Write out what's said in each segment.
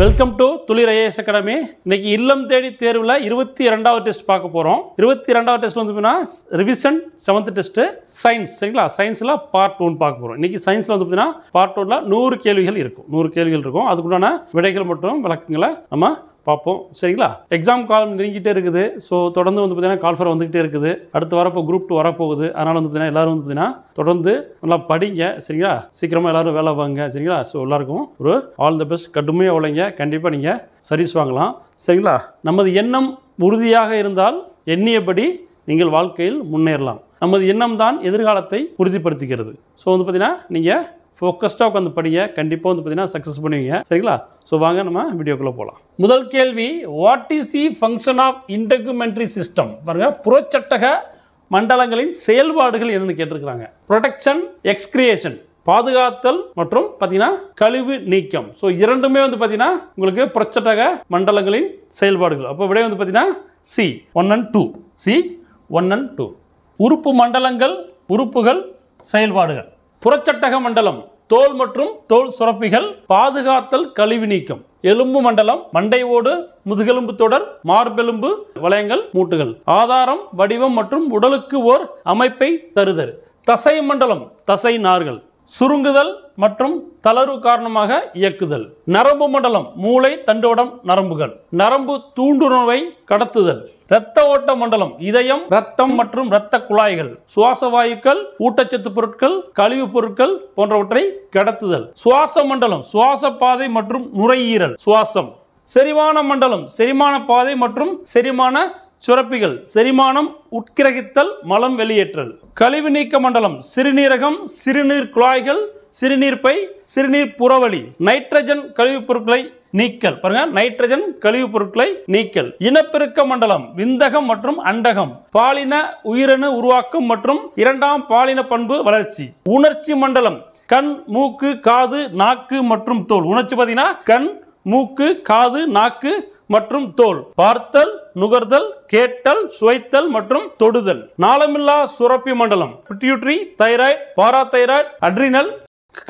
Welcome to Thulir IAS academy இன்னைக்கு இல்லம் தேடி தேர்வில் இருபத்தி இரண்டாவது டெஸ்ட் பார்க்க போகிறோம் இருபத்தி இரண்டாவது டெஸ்ட் வந்து பார்த்தீங்கன்னா ரிவிஷன் செவன்த் டெஸ்ட்டு சயின்ஸ் சரிங்களா சயின்ஸில் பார்ட் ஒன் பார்க்க போகிறோம் இன்னைக்கு சயின்ஸில் வந்து பார்த்தீங்கன்னா பார்ட் டூனில் நூறு கேள்விகள் இருக்கும் நூறு கேள்விகள் இருக்கும் அதுக்குண்டான விடைகள் மற்றும் விளக்கங்களை நம்ம பார்ப்போம் சரிங்களா எக்ஸாம் காலம் நெருங்கிட்டே இருக்குது ஸோ தொடர்ந்து வந்து பார்த்தீங்கன்னா ஃபர் வந்துகிட்டே இருக்குது அடுத்து வரப்போ குரூப் டூ வரப்போகுது அதனால் வந்து பார்த்தீங்கன்னா எல்லோரும் வந்து பார்த்தீங்கன்னா தொடர்ந்து நல்லா படிங்க சரிங்களா சீக்கிரமாக எல்லோரும் வேலை வாங்க சரிங்களா ஸோ எல்லாருக்கும் ஒரு ஆல் த பெஸ்ட் கடுமையாக உழைங்க கண்டிப்பாக நீங்கள் சர்வீஸ் வாங்கலாம் சரிங்களா நமது எண்ணம் உறுதியாக இருந்தால் எண்ணியபடி நீங்கள் வாழ்க்கையில் முன்னேறலாம் நமது எண்ணம் தான் எதிர்காலத்தை உறுதிப்படுத்துகிறது ஸோ வந்து பார்த்தீங்கன்னா நீங்கள் ஃபோக்கஸ்டாக உட்காந்து படிங்க கண்டிப்பாக வந்து பார்த்தீங்கன்னா சக்ஸஸ் பண்ணுவீங்க சரிங்களா ஸோ வாங்க நம்ம வீடியோக்குள்ளே போகலாம் முதல் கேள்வி what is the function of integumentary system பாருங்கள் புறச்சட்டக மண்டலங்களின் செயல்பாடுகள் என்னென்னு கேட்டிருக்கிறாங்க ப்ரொடெக்ஷன் எக்ஸ்கிரியேஷன் பாதுகாத்தல் மற்றும் பார்த்தீங்கன்னா கழிவு நீக்கம் ஸோ இரண்டுமே வந்து பார்த்தீங்கன்னா உங்களுக்கு புறச்சட்டக மண்டலங்களின் செயல்பாடுகள் அப்போ விடை வந்து பார்த்தீங்கன்னா C one and two C one and two உறுப்பு மண்டலங்கள் உறுப்புகள் செயல்பாடுகள் புறச்சட்டக மண்டலம் தோல் மற்றும் தோல் சுரப்பிகள் பாதுகாத்தல் கழிவு நீக்கம் எலும்பு மண்டலம் மண்டை ஓடு முதுகெலும்பு தொடர் மார்பெலும்பு வளையங்கள் மூட்டுகள் ஆதாரம் வடிவம் மற்றும் உடலுக்கு ஓர் அமைப்பை தருதல் தசை மண்டலம் தசை நார்கள் சுருங்குதல் மற்றும் தளர்வு காரணமாக இயக்குதல் நரம்பு மண்டலம் மூளை தண்டோடம் நரம்புகள் நரம்பு தூண்டுணர்வை கடத்துதல் இரத்த ஓட்ட மண்டலம் இதயம் ரத்தம் மற்றும் இரத்த குழாய்கள் சுவாச வாயுக்கள் ஊட்டச்சத்து பொருட்கள் கழிவுப் பொருட்கள் போன்றவற்றை கடத்துதல் சுவாச மண்டலம் சுவாச பாதை மற்றும் நுரையீரல் சுவாசம் செரிமான மண்டலம் செரிமான பாதை மற்றும் செரிமான சுரப்பிகள் செரிமானம் உட்கிரகித்தல் மலம் வெளியேற்றல் கழிவு நீக்க மண்டலம் சிறுநீரகம் சிறுநீர் குழாய்கள் சிறுநீர்ப்பை சிறுநீர் புறவழி நைட்ரஜன் கழிவுப் பொருட்களை நீக்கல் பாருங்க நைட்ரஜன் கழிவுப் பொருட்களை நீக்கல் இனப்பெருக்க மண்டலம் விந்தகம் மற்றும் அண்டகம் பாலின உயிரணு உருவாக்கம் மற்றும் இரண்டாம் பாலின பண்பு வளர்ச்சி உணர்ச்சி மண்டலம் கண் மூக்கு காது நாக்கு மற்றும் தோல் உணர்ச்சி பார்த்தீங்கன்னா கண் மூக்கு காது நாக்கு மற்றும் தோல் பார்த்தல் நுகர்தல் கேட்டல் சுவைத்தல் மற்றும் தொடுதல் நாளமில்லா சுரப்பி மண்டலம் பிட்யூட்ரி தைராய்டு பாராதைராய்டு அட்ரினல்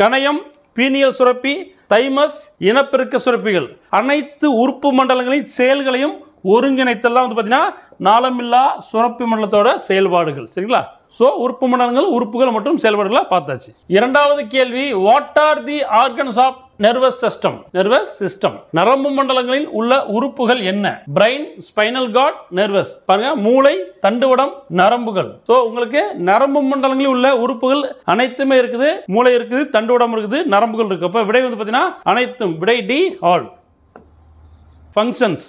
கணையம் பீனியல் சுரப்பி தைமஸ் இனப்பெருக்க சுரப்பிகள் அனைத்து உறுப்பு மண்டலங்களின் செயல்களையும் ஒருங்கிணைத்தெல்லாம் வந்து பார்த்தீங்கன்னா நாளமில்லா சுரப்பி மண்டலத்தோட செயல்பாடுகள் சரிங்களா ஸோ உறுப்பு மண்டலங்கள் உறுப்புகள் மற்றும் செயல்பாடுகளாக பார்த்தாச்சு இரண்டாவது கேள்வி what are the organs of nervous system nervous system நரம்பு மண்டலங்களில் உள்ள உறுப்புகள் என்ன பிரைன் ஸ்பைனல் கார்ட் நர்வஸ் பாருங்க மூளை தண்டுவடம் நரம்புகள் ஸோ உங்களுக்கு நரம்பு மண்டலங்களில் உள்ள உறுப்புகள் அனைத்துமே இருக்குது மூளை இருக்குது தண்டுவடம் இருக்குது நரம்புகள் இருக்கு அப்போ விடை வந்து பார்த்தீங்கன்னா அனைத்தும் விடை D all functions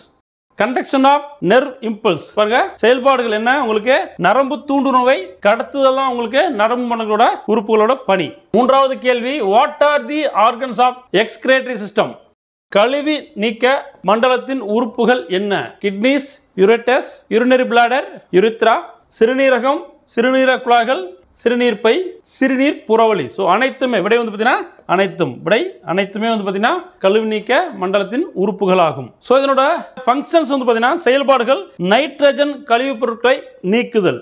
conduction of nerve impulse பாருங்க செயல்பாடுகள் என்ன உங்களுக்கு நரம்பு தூண்டுணவை கடத்துதெல்லாம் உங்களுக்கு நரம்பு மனங்களோட உறுப்புகளோட பணி மூன்றாவது கேள்வி what are the organs of excretory system கழுவி நீக்க மண்டலத்தின் உறுப்புகள் என்ன kidneys ureters urinary bladder urethra சிறுநீரகம் சிறுநீரக குழாய்கள் சிறுநீர் பை சிறுநீர் புறவழி ஸோ அனைத்துமே விடை வந்து பார்த்தீங்கன்னா அனைத்தும் விடை அனைத்துமே வந்து பார்த்தீங்கன்னா கழிவு நீக்க மண்டலத்தின் உறுப்புகளாகும் ஸோ இதனோட ஃபங்க்ஷன்ஸ் வந்து பார்த்தீங்கன்னா செயல்பாடுகள் நைட்ரஜன் கழிவுப் பொருட்களை நீக்குதல்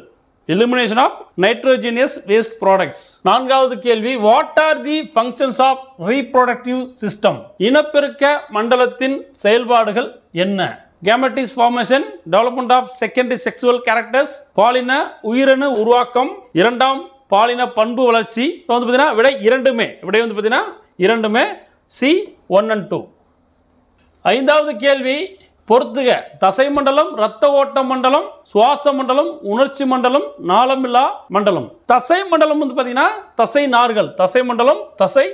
elimination of nitrogenous waste products நான்காவது கேள்வி what are the functions of reproductive system இனப்பெருக்க மண்டலத்தின் செயல்பாடுகள் என்ன gametes formation development of secondary sexual characters பாலின உயிரணு உருவாக்கம் இரண்டாம் பாலின பண்பு வளர்ச்சி வந்து பார்த்தீங்கன்னா விடை இரண்டுமே விடை வந்து பார்த்தீங்கன்னா இரண்டுமே சி ஒன் அண்ட் டூ ஐந்தாவது கேள்வி பொறுத்துக தசை மண்டலம் ரத்த ஓட்ட மண்டலம் சுவாச மண்டலம் உணர்ச்சி மண்டலம் நாளமில்லா மண்டலம் தசை மண்டலம் வந்து பார்த்தீங்கன்னா தசை நார்கள் தசை மண்டலம் தசை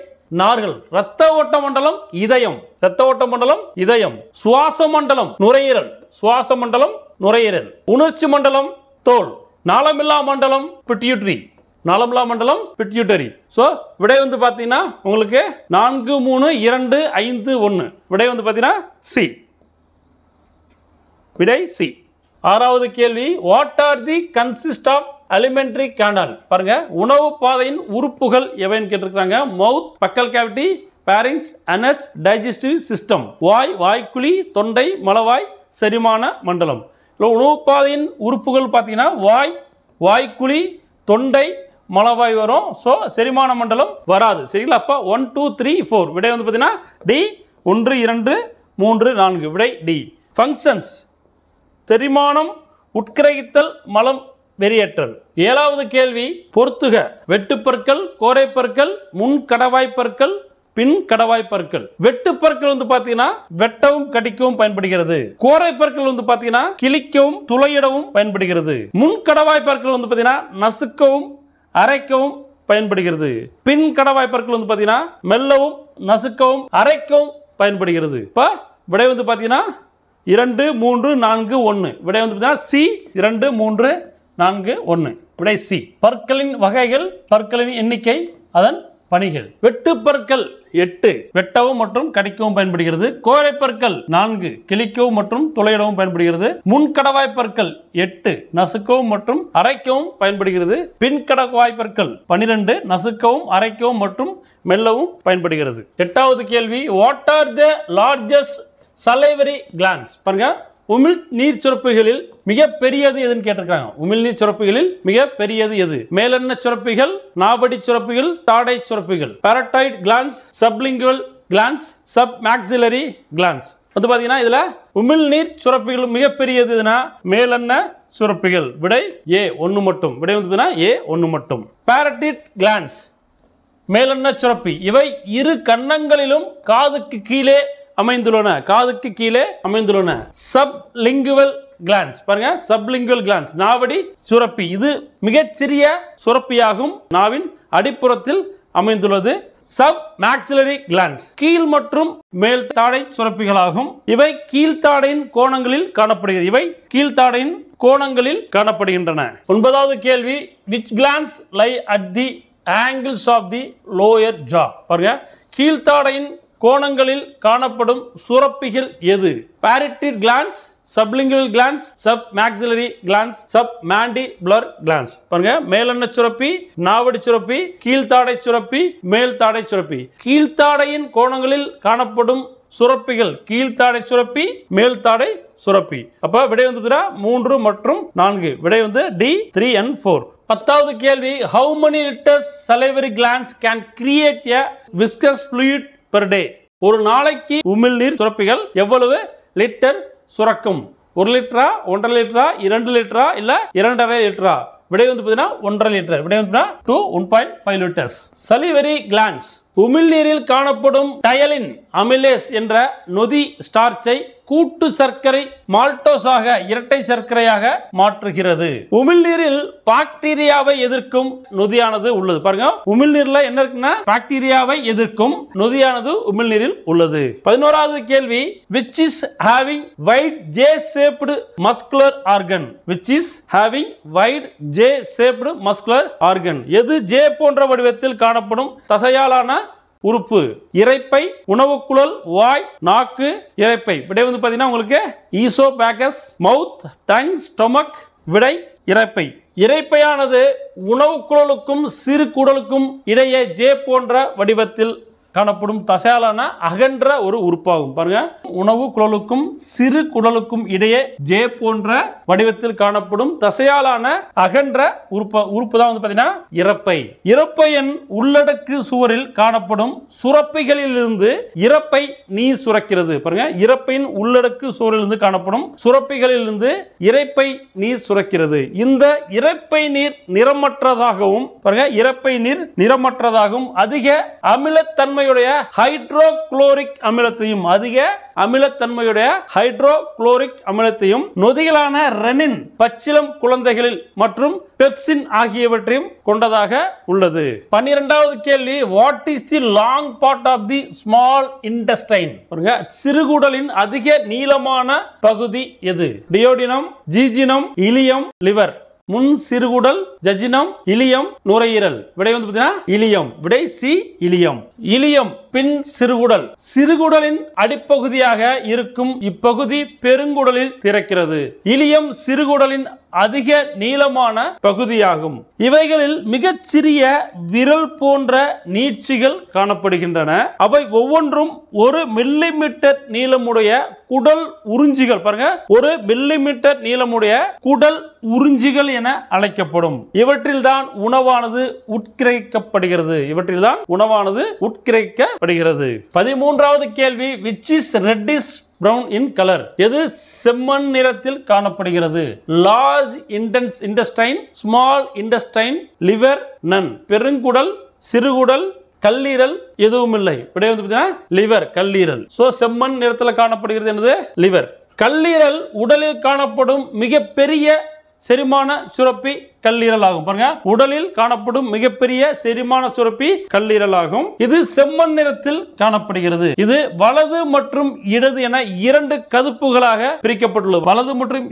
நார்கள் இரத்த ஓட்ட மண்டலம் இதயம் இரத்த ஓட்ட மண்டலம் இதயம் சுவாச மண்டலம் நுரையீரல் சுவாச மண்டலம் நுரையீரல் உணர்ச்சி மண்டலம் தோல் நாளமில்லா மண்டலம் பிட்யூட்ரி நாளமில்லா மண்டலம் பிட்யூட்டரி ஸோ விடை வந்து பார்த்தீங்கன்னா உங்களுக்கு நான்கு மூணு இரண்டு ஐந்து ஒன்று விடை வந்து பார்த்தீங்கன்னா சி விடை சி ஆறாவது கேள்வி what are the consist of alimentary canal பாருங்க உணவு பாதையின் உறுப்புகள் எவைன்னு கேட்டிருக்கிறாங்க mouth buccal cavity pharynx anus digestive system வாய் வாய்க்குழி தொண்டை மலவாய் செரிமான மண்டலம் உணவு பாதையின் உறுப்புகள் பார்த்தீங்கன்னா வாய் வாய்க்குழி தொண்டை மலவாய் வரும் ஸோ செரிமான மண்டலம் வராது சரிங்களா அப்போ ஒன் டூ த்ரீ ஃபோர் விடை வந்து பார்த்தீங்கன்னா டி ஒன்று இரண்டு மூன்று நான்கு விடை டி ஃபங்க்ஷன்ஸ் தெரிமானம் உட்கிரகித்தல் மலம் வெறியற்றல் ஏழாவது கேள்வி பொறுத்துக வெட்டுப்பற்கள் கோரைப்பற்கள் முன் கடவாய்ப்பற்கள் பின் கடவாய் பற்கள் வந்து பாத்தீங்கன்னா வெட்டவும் கடிக்கவும் பயன்படுகிறது கோரை பற்கள் வந்து பாத்தீங்கன்னா கிளிக்கவும் துளையிடவும் பயன்படுகிறது முன் கடவாய் பற்கள் வந்து பாத்தீங்கன்னா நசுக்கவும் அரைக்கவும் பயன்படுகிறது பின் கடவாய் பற்கள் வந்து பாத்தீங்கன்னா மெல்லவும் நசுக்கவும் அரைக்கவும் பயன்படுகிறது இப்ப விடை வந்து பாத்தீங்கன்னா இரண்டு மூன்று நான்கு ஒன்று விடை வந்து பார்த்தீங்கன்னா சி இரண்டு மூன்று நான்கு ஒன்று விடை சி பற்களின் வகைகள் பற்களின் எண்ணிக்கை அதன் பணிகள் வெட்டு பற்கள் எட்டு வெட்டவும் மற்றும் கடிக்கவும் பயன்படுகிறது கோழை பற்கள் நான்கு கிழிக்கவும் மற்றும் துளையிடவும் பயன்படுகிறது முன்கடவாய் பற்கள் எட்டு நசுக்கவும் மற்றும் அரைக்கவும் பயன்படுகிறது பின்கடவாய் பற்கள் பனிரெண்டு நசுக்கவும் அரைக்கவும் மற்றும் மெல்லவும் பயன்படுகிறது எட்டாவது கேள்வி what are the largest salivary glands பாருங்கள் உமிழ் நீர் சுரப்பிகளில் மிக பெரியது எதுன்னு கேட்டிருக்காங்க உமிழ் நீர் சுரப்பிகளில் மிக பெரியது எது மேலெண்ண சுரப்பிகள் நாபடி சுரப்பிகள் தாடை சுரப்பிகள் parotid glands sublingual glands submaxillary glands வந்து இதுல இதில் உமிழ்நீர் சுரப்பிகள் மிகப்பெரியது எதுனா மேலெண்ண சுரப்பிகள் விடை ஏ ஒன்று மட்டும் விடை வந்து ஏ ஒன்று மட்டும் பேரட்டிட் கிளான்ஸ் மேலெண்ண சுரப்பி இவை இரு கன்னங்களிலும் காதுக்கு கீழே அமைந்துள்ளன காதுக்கு கீழே அமைந்துள்ளன சப் லிங்குவல் கிளான்ஸ் பாருங்க சப் லிங்குவல் கிளான்ஸ் நாவடி சுரப்பி இது மிகச்சிறிய சுரப்பியாகும் நாவின் அடிப்புறத்தில் அமைந்துள்ளது சப் மேக்சிலரி கிளான்ஸ் கீழ் மற்றும் மேல் தாடை சுரப்பிகளாகும் இவை கீழ்த்தாடையின் கோணங்களில் காணப்படுகிறது இவை கீழ்த்தாடையின் கோணங்களில் காணப்படுகின்றன ஒன்பதாவது கேள்வி which glands lie at the angles of the lower jaw பாருங்க கீழ்த்தாடையின் கோணங்களில் காணப்படும் சுரப்பிகள் எது parotid glands sublingual glands submaxillary glands submandibular glands பாருங்க மேலெண்ண சுரப்பி நாவடி சுரப்பி கீழ்த்தாடை சுரப்பி மேல் தாடை சுரப்பி கீழ்த்தாடையின் கோணங்களில் காணப்படும் சுரப்பிகள் கீழ்த்தாடை சுரப்பி மேல் தாடை சுரப்பி அப்ப விடை வந்து மூன்று மற்றும் நான்கு விடை வந்து டி த்ரீ அண்ட் ஃபோர் பத்தாவது கேள்வி how many litres salivary glands can create a viscous fluid per day ஒரு நாளைக்கு உமிழ்நீர் சுரப்பிகள் எவ்வளவு லிட்டர் சுரக்கும் ஒரு லிட்டரா ஒன்றரை லிட்டரா இரண்டு லிட்டரா இல்லை இரண்டரை லிட்டரா விடை வந்து பார்த்தீங்கன்னா ஒன்றரை லிட்டர் விடை வந்து two one point five litres salivary glands உமிழ்நீரில் காணப்படும் டயலின் அமிலேஸ் என்ற நொதி ஸ்டார்ச்சை கூட்டு சர்க்கரை மால்டோஸாக இரட்டை சர்க்கரையாக மாற்றுகிறது உமிழ்நீரில் பாக்டீரியாவை எதிர்க்கும் நொதியானது உள்ளது பாருங்க உமிழ்நீர்ல என்ன இருக்குன்னா பாக்டீரியாவை எதிர்க்கும் நொதியானது உமிழ்நீரில் உள்ளது பதினோராவது கேள்வி which is having wide J shaped muscular organ which is having wide J shaped muscular organ எது ஜே போன்ற வடிவத்தில் காணப்படும் தசையாலான உறுப்பு இறைப்பை உணவுக்குழல் வாய் நாக்கு இறைப்பை விடை வந்து பார்த்தீங்கன்னா உங்களுக்கு oesophagus mouth tongue stomach விடை இறைப்பை இறைப்பையானது உணவுக்குழலுக்கும் சிறு குடலுக்கும் இடையே ஜே போன்ற வடிவத்தில் காணப்படும் தசையாலான அகன்ற ஒரு உறுப்பாகும் பாருங்க உணவு குழலுக்கும் சிறு குடலுக்கும் இடையே ஜே போன்ற வடிவத்தில் காணப்படும் தசையாலான அகன்ற உறுப்ப உறுப்பு தான் வந்து பார்த்தீங்கன்னா இறப்பை இறப்பையின் உள்ளடக்கு சுவரில் காணப்படும் சுரப்பிகளிலிருந்து இறப்பை நீர் சுரக்கிறது பாருங்க இறப்பையின் உள்ளடக்கு சுவரிலிருந்து காணப்படும் சுரப்பிகளிலிருந்து இறைப்பை நீர் சுரக்கிறது இந்த இறப்பை நீர் நிறமற்றதாகவும் பாருங்க இறப்பை நீர் நிறமற்றதாகவும் அதிக அமிலத்தன்மை தன்மையுடைய ஹைட்ரோகுளோரிக் அமிலத்தையும் அதிக அமிலத்தன்மையுடைய ஹைட்ரோகுளோரிக் அமிலத்தையும் நொதிகளான ரெனின் பச்சிலம் குழந்தைகளில் மற்றும் பெப்சின் ஆகியவற்றையும் கொண்டதாக உள்ளது பன்னிரெண்டாவது கேள்வி what is the long part of the small intestine சிறுகுடலின் அதிக நீளமான பகுதி எது டியோடினம் ஜிஜினம் இலியம் லிவர் முன் சிறுகுடல் ஜஜினம் இலியம் நுரையீரல் விடை வந்து பார்த்தீங்கன்னா இலியம் விடை சி இலியம் இலியம் பின் சிறுகுடல் சிறுகுடலின் அடிப்பகுதியாக இருக்கும் இப்பகுதி பெருங்குடலில் திறக்கிறது இலியம் சிறுகுடலின் அதிக நீளமான பகுதியாகும் இவைகளில் மிகச் சிறிய விரல் போன்ற நீட்சிகள் காணப்படுகின்றன அவை ஒவ்வொன்றும் ஒரு மில்லி மீட்டர் நீளமுடைய குடல் உறிஞ்சிகள் பாருங்க ஒரு மில்லி மீட்டர் நீளமுடைய குடல் உறிஞ்சிகள் என அழைக்கப்படும் இவற்றில்தான் உணவானது உட்கிரைக்கப்படுகிறது இவற்றில்தான் உணவானது உட்கிரைக்கப்படுகிறது பதிமூன்றாவது கேள்வி which is reddish brown in colour எது செம்மண் நிறத்தில் காணப்படுகிறது large intense intestine small intestine liver none பெருங்குடல் சிறுகுடல் கல்லீரல் எதுவும் இல்லை வந்து பார்த்தீங்கன்னா லிவர் கல்லீரல் ஸோ செம்மண் நிறத்தில் காணப்படுகிறது என்பது லிவர் கல்லீரல் உடலில் காணப்படும் மிகப்பெரிய செரிமான சுரப்பி கல்லீரல் ஆகும் பாருங்க உடலில் காணப்படும் மிகப்பெரிய செரிமான சுரப்பி கல்லீரல் ஆகும் இது செம்மண் நிறத்தில் காணப்படுகிறது இது வலது மற்றும் இடது என இரண்டு கதுப்புகளாக பிரிக்கப்பட்டுள்ளது வலது மற்றும்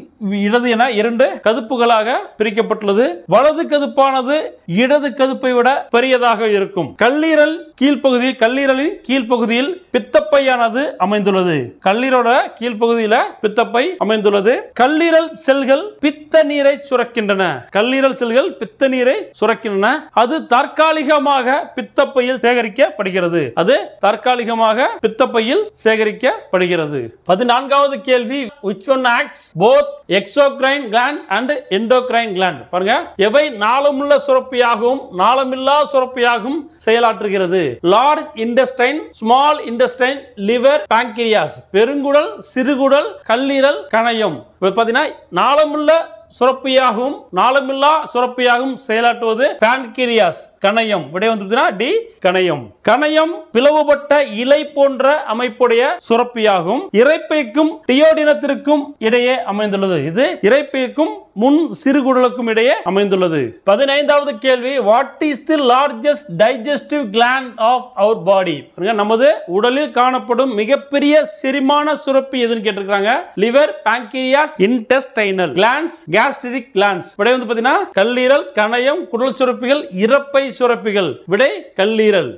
இடது என இரண்டு கதுப்புகளாக பிரிக்கப்பட்டுள்ளது வலது கதுப்பானது இடது கதுப்பை விட பெரியதாக இருக்கும் கல்லீரல் கீழ்ப்பகுதியில் கல்லீரலின் கீழ்ப்பகுதியில் பித்தப்பையானது அமைந்துள்ளது கல்லீரோட கீழ்ப்பகுதியில் பித்தப்பை அமைந்துள்ளது கல்லீரல் செல்கள் பித்த நீரை சுரக்கின்றன கல்லீரல் நுரையீரல் செல்கள் பித்த நீரை சுரக்கின்றன அது தற்காலிகமாக பித்தப்பையில் சேகரிக்கப்படுகிறது அது தற்காலிகமாக பித்தப்பையில் சேகரிக்கப்படுகிறது பதினான்காவது கேள்வி which one acts both exocrine gland and endocrine gland பாருங்க எவை நாளமுள்ள சுரப்பியாகவும் நாளமில்லா சுரப்பியாகவும் செயலாற்றுகிறது large intestine small intestine liver pancreas பெருங்குடல் சிறுகுடல் கல்லீரல் கணையம் பார்த்தீங்கன்னா நாளமுள்ள சுரப்பியாகவும் நாளமில்லா சுரப்பியாகவும் செயலாற்றுவது பான்கிரியாஸ் கணையம் விடை வந்துருச்சுன்னா டி கணையம் கணையம் பிளவுபட்ட இலை போன்ற அமைப்புடைய சுரப்பியாகும் இறைப்பைக்கும் டியோடினத்திற்கும் இடையே அமைந்துள்ளது இது இறைப்பைக்கும் முன் சிறுகுடலுக்கும் இடையே அமைந்துள்ளது பதினைந்தாவது கேள்வி what is the largest digestive gland of our body நமது உடலில் காணப்படும் மிகப்பெரிய செரிமான சுரப்பி எதுன்னு கேட்டிருக்காங்க liver pancreas intestinal glands gastric glands விடை வந்து பாத்தீங்கன்னா கல்லீரல் கணையம் குடல் சுரப்பிகள் இறப்பை சுரப்பிகள் விடை கல்லீரல்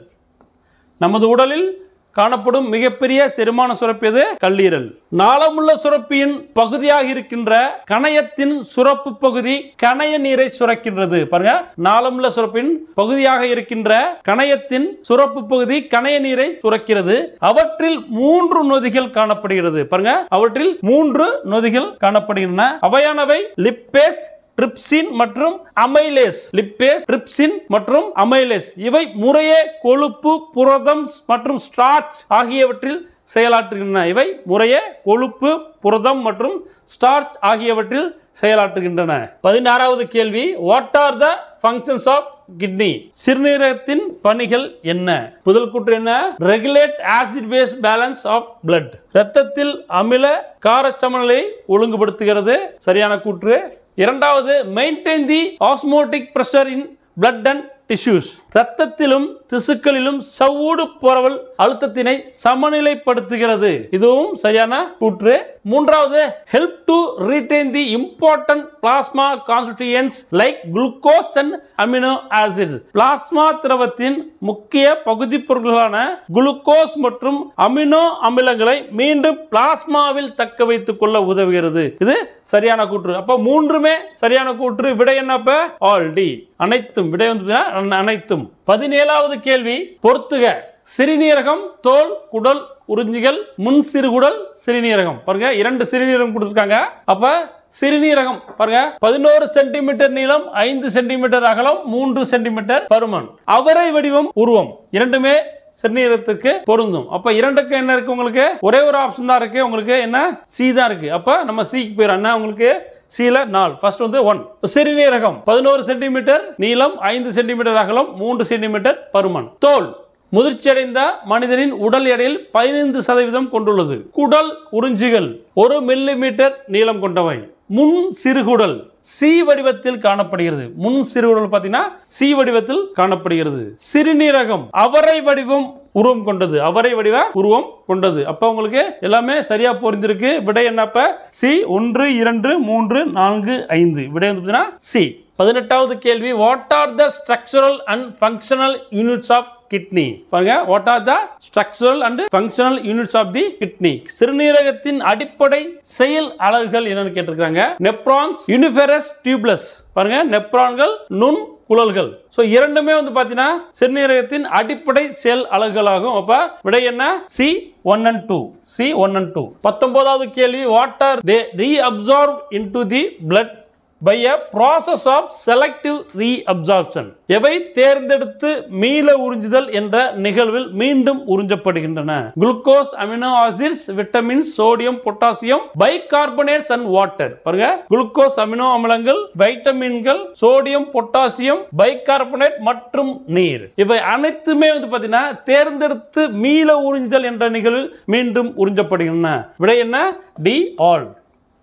நமது உடலில் காணப்படும் மிகப்பெரிய செரிமான சுரப்பு எது கல்லீரல் நாளமுள்ள சுரப்பியின் பகுதியாக இருக்கின்ற கணையத்தின் சுரப்பு பகுதி கணைய நீரை சுரக்கின்றது பாருங்க நாளமுள்ள சுரப்பின் பகுதியாக இருக்கின்ற கணையத்தின் சுரப்பு பகுதி கணைய நீரை சுரக்கிறது அவற்றில் மூன்று நொதிகள் காணப்படுகிறது பாருங்க அவற்றில் மூன்று நொதிகள் காணப்படுகின்றன அவையானவை லிப்பேஸ் ட்ரிப்சின் மற்றும் அமைலேஸ் லிப்பேஸ் ட்ரிப்சின் மற்றும் அமைலேஸ் இவை முறையே கொழுப்பு புரதம் மற்றும் ஸ்டார்ச் ஆகியவற்றில் செயலாற்றுகின்றன இவை முறையே கொழுப்பு புரதம் மற்றும் ஸ்டார்ச் ஆகியவற்றில் செயலாற்றுகின்றன பதினாறாவது கேள்வி what are the functions of kidney சிறுநீரகத்தின் பணிகள் என்ன முதல் கூற்று என்ன regulate acid base balance of blood ரத்தத்தில் அமில காரச்சமநிலை ஒழுங்குபடுத்துகிறது சரியான கூற்று இரண்டாவது maintain the osmotic pressure in blood and tissues இரத்தத்திலும் திசுக்களிலும் சவ்வூடு பரவல் அழுத்தத்தினை சமநிலைப்படுத்துகிறது இதுவும் சரியான கூற்று மூன்றாவது help to retain the important plasma constituents like glucose and amino acid plasma திரவத்தின் முக்கிய பகுதி பொருட்களான குளுக்கோஸ் மற்றும் அமினோ அமிலங்களை மீண்டும் பிளாஸ்மாவில் தக்க வைத்துக் கொள்ள உதவுகிறது இது சரியான கூற்று அப்ப மூன்றுமே சரியான கூற்று விடை என்னப்ப ஆல் டி அனைத்தும் விடை வந்து அனைத்தும் ஆகும் பதினேழாவது கேள்வி பொறுத்துக சிறுநீரகம் தோல் குடல் உறிஞ்சிகள் முன் சிறுகுடல் சிறுநீரகம் பாருங்க இரண்டு சிறுநீரகம் கொடுத்துருக்காங்க அப்ப சிறுநீரகம் பாருங்க பதினோரு சென்டிமீட்டர் நீளம் ஐந்து சென்டிமீட்டர் அகலம் மூன்று சென்டிமீட்டர் பருமன் அவரை வடிவம் உருவம் இரண்டுமே சிறுநீரகத்துக்கு பொருந்தும் அப்ப இரண்டுக்கு என்ன இருக்கு உங்களுக்கு ஒரே ஒரு ஆப்ஷன் தான் இருக்கு உங்களுக்கு என்ன சி தான் இருக்கு அப்ப நம்ம சிக்கு போயிடும் என்ன உங்களுக்கு சில நாள் ஃபர்ஸ்ட் வந்து ஒன் சிறுநீரகம் பதினோரு சென்டிமீட்டர் நீளம் ஐந்து சென்டிமீட்டர் அகலம் மூன்று சென்டிமீட்டர் பருமன் தோல் முதிர்ச்சியடைந்த மனிதனின் உடல் எடையில் பதினைந்து சதவீதம் கொண்டுள்ளது குடல் உறிஞ்சிகள் ஒரு மில்லி மீட்டர் நீளம் கொண்டவை முன் சிறுகுடல் சி வடிவத்தில் காணப்படுகிறது முன் சிறுகுடல் பார்த்தீங்கன்னா சி வடிவத்தில் காணப்படுகிறது சிறுநீரகம் அவரை வடிவம் உருவம் கொண்டது அவரை வடிவ உருவம் கொண்டது அப்போ உங்களுக்கு எல்லாமே சரியாக பொருந்திருக்கு விடை என்னப்ப சி ஒன்று இரண்டு மூன்று நான்கு ஐந்து விடை வந்து பார்த்தீங்கன்னா சி பதினெட்டாவது கேள்வி what are the structural and functional units of kidney பாருங்க what are the structural and functional units of the kidney சிறுநீரகத்தின் அடிப்படை செயல் அலகுகள் என்னன்னு கேட்டிருக்காங்க நெப்ரான்ஸ் யூனிஃபெரஸ் டியூப்லஸ் பாருங்க நெப்ரான்கள் நுண் குழல்கள் ஸோ இரண்டுமே வந்து பார்த்தீங்கன்னா செந்நீரகத்தின் அடிப்படை செல் அலகுகளாகும் அப்போ விடை என்ன C one and two C one and two பத்தொன்பதாவது கேள்வி what are they reabsorb into the blood by a process of selective reabsorption எவை தேர்ந்தெடுத்து மீள உறிஞ்சுதல் என்ற நிகழ்வில் மீண்டும் உறிஞ்சப்படுகின்றன glucose amino acids vitamin sodium potassium bicarbonates and water பாருங்க குளுக்கோஸ் அமினோ அமிலங்கள் வைட்டமின்கள் சோடியம் பொட்டாசியம் பைகார்பனேட் மற்றும் நீர் இவை அனைத்துமே வந்து பார்த்தீங்கன்னா தேர்ந்தெடுத்து மீள உறிஞ்சுதல் என்ற நிகழ்வில் மீண்டும் உறிஞ்சப்படுகின்றன விடை என்ன டி ஆல்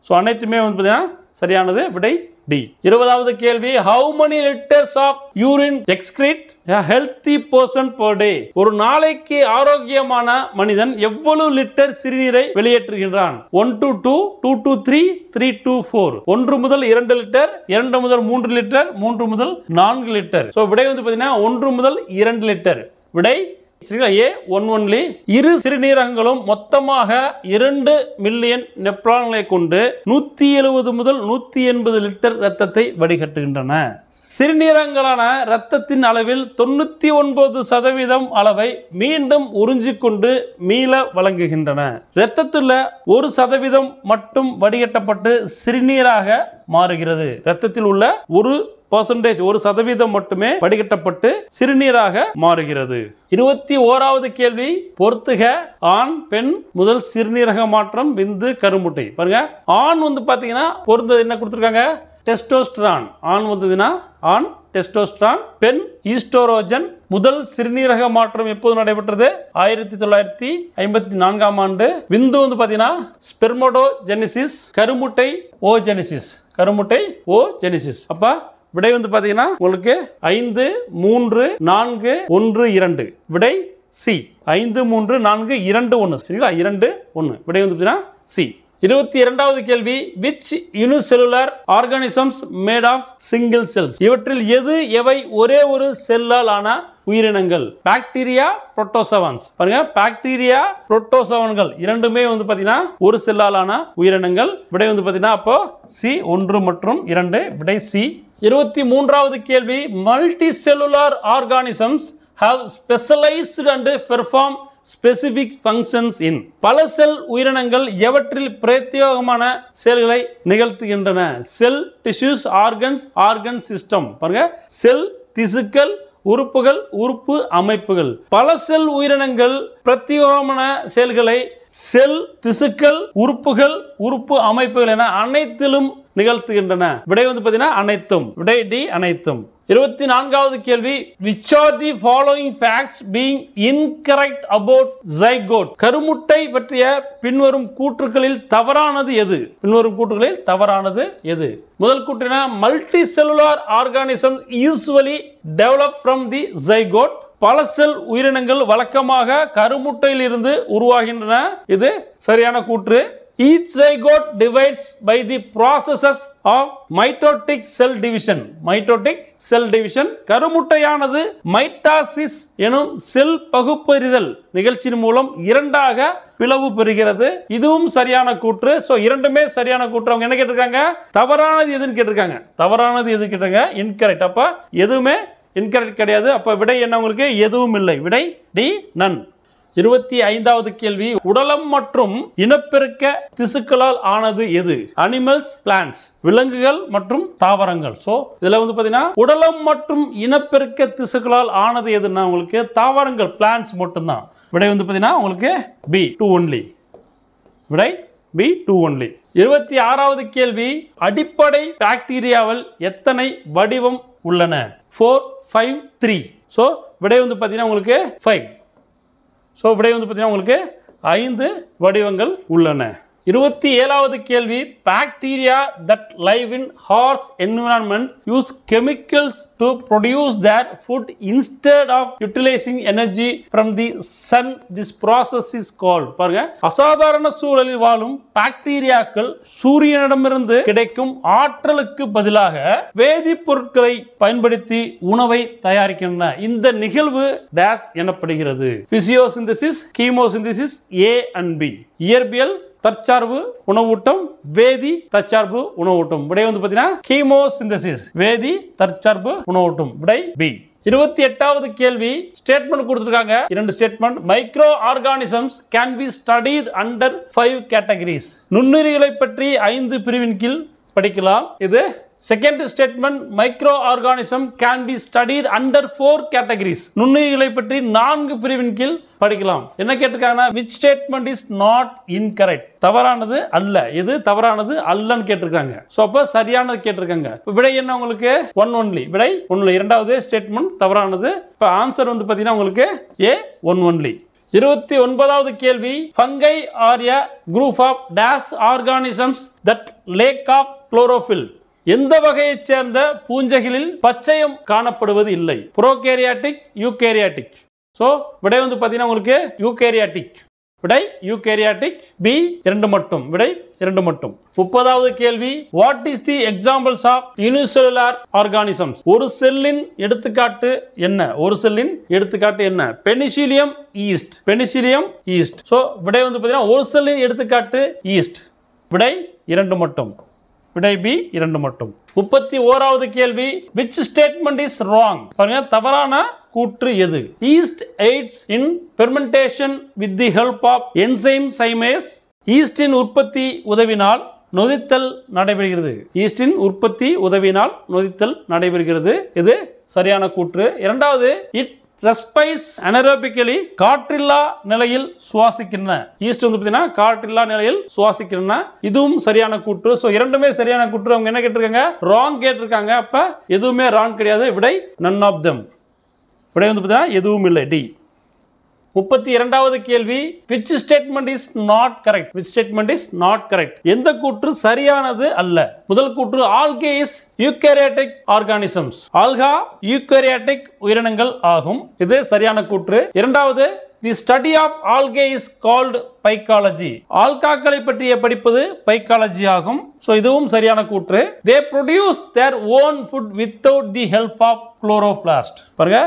ஸோ அனைத்துமே வந்து பார்த்தீங்கன்னா சரியானது விடை டி இருபதாவது கேள்வி how many litres of urine excrete healthy person per day ஒரு நாளைக்கு ஆரோக்கியமான மனிதன் எவ்வளவு லிட்டர் சிறுநீரை வெளியேற்றுகின்றான் one to two two to three three to four ஒன்று முதல் இரண்டு லிட்டர் இரண்டு முதல் மூன்று லிட்டர் மூன்று முதல் நான்கு லிட்டர் ஸோ விடை வந்து பார்த்தீங்கன்னா ஒன்று முதல் இரண்டு லிட்டர் விடை சரிங்களா ஏ ஒன் ஒன்லி இரு சிறுநீரகங்களும் மொத்தமாக இரண்டு மில்லியன் நெப்ரான்களை கொண்டு நூத்தி எழுபது முதல் நூத்தி எண்பது லிட்டர் ரத்தத்தை வடிகட்டுகின்றன சிறுநீரகங்களான இரத்தத்தின் அளவில் தொண்ணூத்தி ஒன்பது சதவீதம் அளவை மீண்டும் உறிஞ்சிக்கொண்டு மீள வழங்குகின்றன இரத்தத்தில் ஒரு சதவீதம் மட்டும் வடிகட்டப்பட்டு சிறுநீராக மாறுகிறது ரத்தத்தில் உள்ள ஒரு பர்சன்டேஜ் ஒரு சதவீதம் மட்டுமே வடிகட்டப்பட்டு சிறுநீராக மாறுகிறது இருபத்தி ஓராவது கேள்வி பொறுத்துக ஆண் பெண் முதல் சிறுநீரக மாற்றம் விந்து கருமுட்டை பாருங்க ஆண் வந்து பாத்தீங்கன்னா பொருந்தது என்ன கொடுத்துருக்காங்க டெஸ்டோஸ்ட்ரான் ஆண் வந்ததுன்னா ஆண் டெஸ்டோஸ்ட்ரான் பெண் ஈஸ்டோரோஜன் முதல் சிறுநீரக மாற்றம் எப்போது நடைபெற்றது ஆயிரத்தி தொள்ளாயிரத்தி ஐம்பத்தி நான்காம் ஆண்டு விந்து வந்து பார்த்தீங்கன்னா ஸ்பெர்மோடோஜெனிசிஸ் கருமுட்டை ஓஜெனிசிஸ் கருமுட்டை ஓ ஜெனிசிஸ் அப்போ விடை வந்து பார்த்தீங்கன்னா உங்களுக்கு ஐந்து மூன்று நான்கு ஒன்று இரண்டு விடை சி ஐந்து மூன்று நான்கு இரண்டு ஒன்று சரிங்களா இரண்டு ஒன்று விடை வந்து பார்த்தீங்கன்னா சி இருபத்தி இரண்டாவது கேள்வி which unicellular organisms made of single cells இவற்றில் எது எவை ஒரே ஒரு செல்லால் ஆன உயிரினங்கள் பாக்டீரியா புரோட்டோசவன்ஸ் பாருங்க பாக்டீரியா புரோட்டோசவன்கள் இரண்டுமே வந்து பாத்தீங்கன்னா ஒரு செல்லாலான உயிரினங்கள் விடை வந்து பாத்தீங்கன்னா அப்போ சி ஒன்று மற்றும் இரண்டு விடை சி இருபத்தி மூன்றாவது கேள்வி multi cellular organisms have specialised and perform specific functions in பல செல் உயிரினங்கள் எவற்றில் பிரத்யோகமான செயல்களை நிகழ்த்துகின்றன cell tissues organs organ system பாருங்க செல் திசுக்கள் உறுப்புகள் உறுப்பு அமைப்புகள் பல செல் உயிரினங்கள் பிரத்யோமன செயல்களை செல் திசுக்கள் உறுப்புகள் உறுப்பு அமைப்புகள் என அனைத்திலும் நிகழ்த்துகின்றன விடை வந்து பார்த்தீங்கன்னா அனைத்தும் விடை டி அனைத்தும் இருபத்தி நான்காவது கேள்வி which are the following facts being incorrect about zygote கருமுட்டை பற்றிய பின்வரும் கூற்றுகளில் தவறானது எது பின்வரும் கூற்றுகளில் தவறானது எது முதல் கூற்றின multi cellular organism usually develop from the zygote பல செல் உயிரினங்கள் வழக்கமாக கருமுட்டையிலிருந்து உருவாகின்றன இது சரியான கூற்று each zygote divides by the processes of mitotic cell division mitotic cell division கருமுட்டையானது மைட்டாசிஸ் எனும் செல் பகுப்பறிதல் நிகழ்ச்சியின் மூலம் இரண்டாக பிளவு பெறுகிறது இதுவும் சரியான கூற்று ஸோ இரண்டுமே சரியான கூற்று அவங்க என்ன கேட்டிருக்காங்க தவறானது எதுன்னு கேட்டிருக்காங்க தவறானது எது கேட்டிருக்காங்க இன்கரெக்ட் அப்போ எதுவுமே இன்கரெக்ட் கிடையாது அப்போ விடை என்ன உங்களுக்கு எதுவும் இல்லை விடை டி நன் இருபத்தி ஐந்தாவது கேள்வி உடலம் மற்றும் இனப்பெருக்க திசுக்களால் ஆனது எது அனிமல்ஸ் பிளான்ஸ் விலங்குகள் மற்றும் தாவரங்கள் ஸோ இதில் வந்து பார்த்தீங்கன்னா உடலம் மற்றும் இனப்பெருக்க திசுக்களால் ஆனது எதுன்னா உங்களுக்கு தாவரங்கள் பிளான்ஸ் மட்டும்தான் விடை வந்து பார்த்தீங்கன்னா உங்களுக்கு பி டூ ஒன்லி விடை பி டூ ஒன்லி இருபத்தி ஆறாவது கேள்வி அடிப்படை பாக்டீரியாவில் எத்தனை வடிவம் உள்ளன ஃபோர் ஃபைவ் த்ரீ ஸோ விடை வந்து பார்த்தீங்கன்னா உங்களுக்கு ஃபைவ் ஸோ இப்படியே வந்து பார்த்திங்கன்னா உங்களுக்கு ஐந்து வடிவங்கள் உள்ளன இருபத்தி ஏழாவது கேள்வி bacteria that live in harsh environment use chemicals to produce their food instead of utilising energy from the sun this process is call பாருங்க அசாதாரண சூழலில் வாழும் பாக்டீரியாக்கள் சூரியனிடமிருந்து கிடைக்கும் ஆற்றலுக்கு பதிலாக வேதிப்பொருட்களை பயன்படுத்தி உணவை தயாரிக்கின்றன இந்த நிகழ்வு டேஸ் எனப்படுகிறது பிசியோசிந்தசிஸ் கீமோசிந்தசிஸ் ஏ அண்ட் பி இயற்பியல் தற்சார்பு உணவூட்டம் வேதி தற்சார்பு உணவூட்டம் விடை வந்து பார்த்தீங்கன்னா கீமோசிந்தசிஸ் வேதி தற்சார்பு உணவூட்டம் விடை பி இருபத்தி எட்டாவது கேள்வி ஸ்டேட்மெண்ட் கொடுத்துருக்காங்க இரண்டு statement micro organisms can be studied under five categories நுண்ணுயிரிகளை பற்றி ஐந்து பிரிவின் கீழ் படிக்கலாம் இது second statement micro organism can be studied under four categories நுண்ணுயிர்களை பற்றி நான்கு பிரிவின் கீழ் படிக்கலாம் என்ன கேட்டிருக்காங்கன்னா which statement is not incorrect தவறானது அல்ல இது தவறானது அல்லன்னு கேட்டிருக்காங்க ஸோ அப்போ சரியானது கேட்டிருக்காங்க விடை என்ன உங்களுக்கு ஒன் ஒன்லி விடை ஒன்லி இரண்டாவது ஸ்டேட்மெண்ட் தவறானது இப்போ ஆன்சர் வந்து பார்த்தீங்கன்னா உங்களுக்கு ஏ ஒன் ஒன்லி இருபத்தி ஒன்பதாவது கேள்வி fungi are group of these organisms that lack of chlorophyll எந்த வகையைச் சேர்ந்த பூஞ்சைகளில் பச்சையம் காணப்படுவது இல்லை புரோகேரியாட்டிக் யூகேரியாட்டிக் ஸோ விடை வந்து பார்த்தீங்கன்னா உங்களுக்கு யூகேரியாட்டிக் விடை யூகேரியாட்டிக் பி இரண்டு மட்டும் விடை இரண்டு மட்டும் முப்பதாவது கேள்வி what is the examples of unicellular organisms ஒரு செல்லின் எடுத்துக்காட்டு என்ன ஒரு செல்லின் எடுத்துக்காட்டு என்ன penicillium yeast penicillium yeast so விடை வந்து பார்த்தீங்கன்னா ஒரு செல்லின் எடுத்துக்காட்டு ஈஸ்ட் விடை இரண்டு மட்டும் விடை பி இரண்டு மட்டும் முப்பத்தி ஓராவது கேள்வி விச் ஸ்டேட்மெண்ட் இஸ் ராங் பாருங்க தவறான கூற்று எது yeast aids in fermentation with the help of enzyme zymase ஈஸ்டின் உற்பத்தி உதவினால் நொதித்தல் நடைபெறுகிறது ஈஸ்டின் உற்பத்தி உதவினால் நொதித்தல் நடைபெறுகிறது இது சரியான கூற்று இரண்டாவது இட் ரெஸ்பைஸ் அனரோபிக்கலி காற்றில்லா நிலையில் சுவாசிக்கின்றன ஈஸ்ட் வந்து பார்த்தீங்கன்னா காற்றில்லா நிலையில் சுவாசிக்கின்றன இதுவும் சரியான கூற்று ஸோ இரண்டுமே சரியான கூற்று அவங்க என்ன கேட்டிருக்காங்க ராங் கேட்டிருக்காங்க அப்போ எதுவுமே ராங் கிடையாது விடை நன் ஆஃப் தெம் விடை வந்து பார்த்தீங்கன்னா எதுவும் இல்லை டி முப்பத்தி இரண்டாவது கேள்வி which statement is not correct which statement is not correct எந்த கூற்று சரியானது அல்ல முதல் கூற்று algae is eukaryotic organisms alga eukaryotic உயிரினங்கள் ஆகும் இது சரியான கூற்று இரண்டாவது the study of algae is called phycology ஆல்காக்களை பற்றிய படிப்பது பைக்காலஜி ஆகும் ஸோ இதுவும் சரியான கூற்று they produce their own food without the help of chloroplast பாருங்க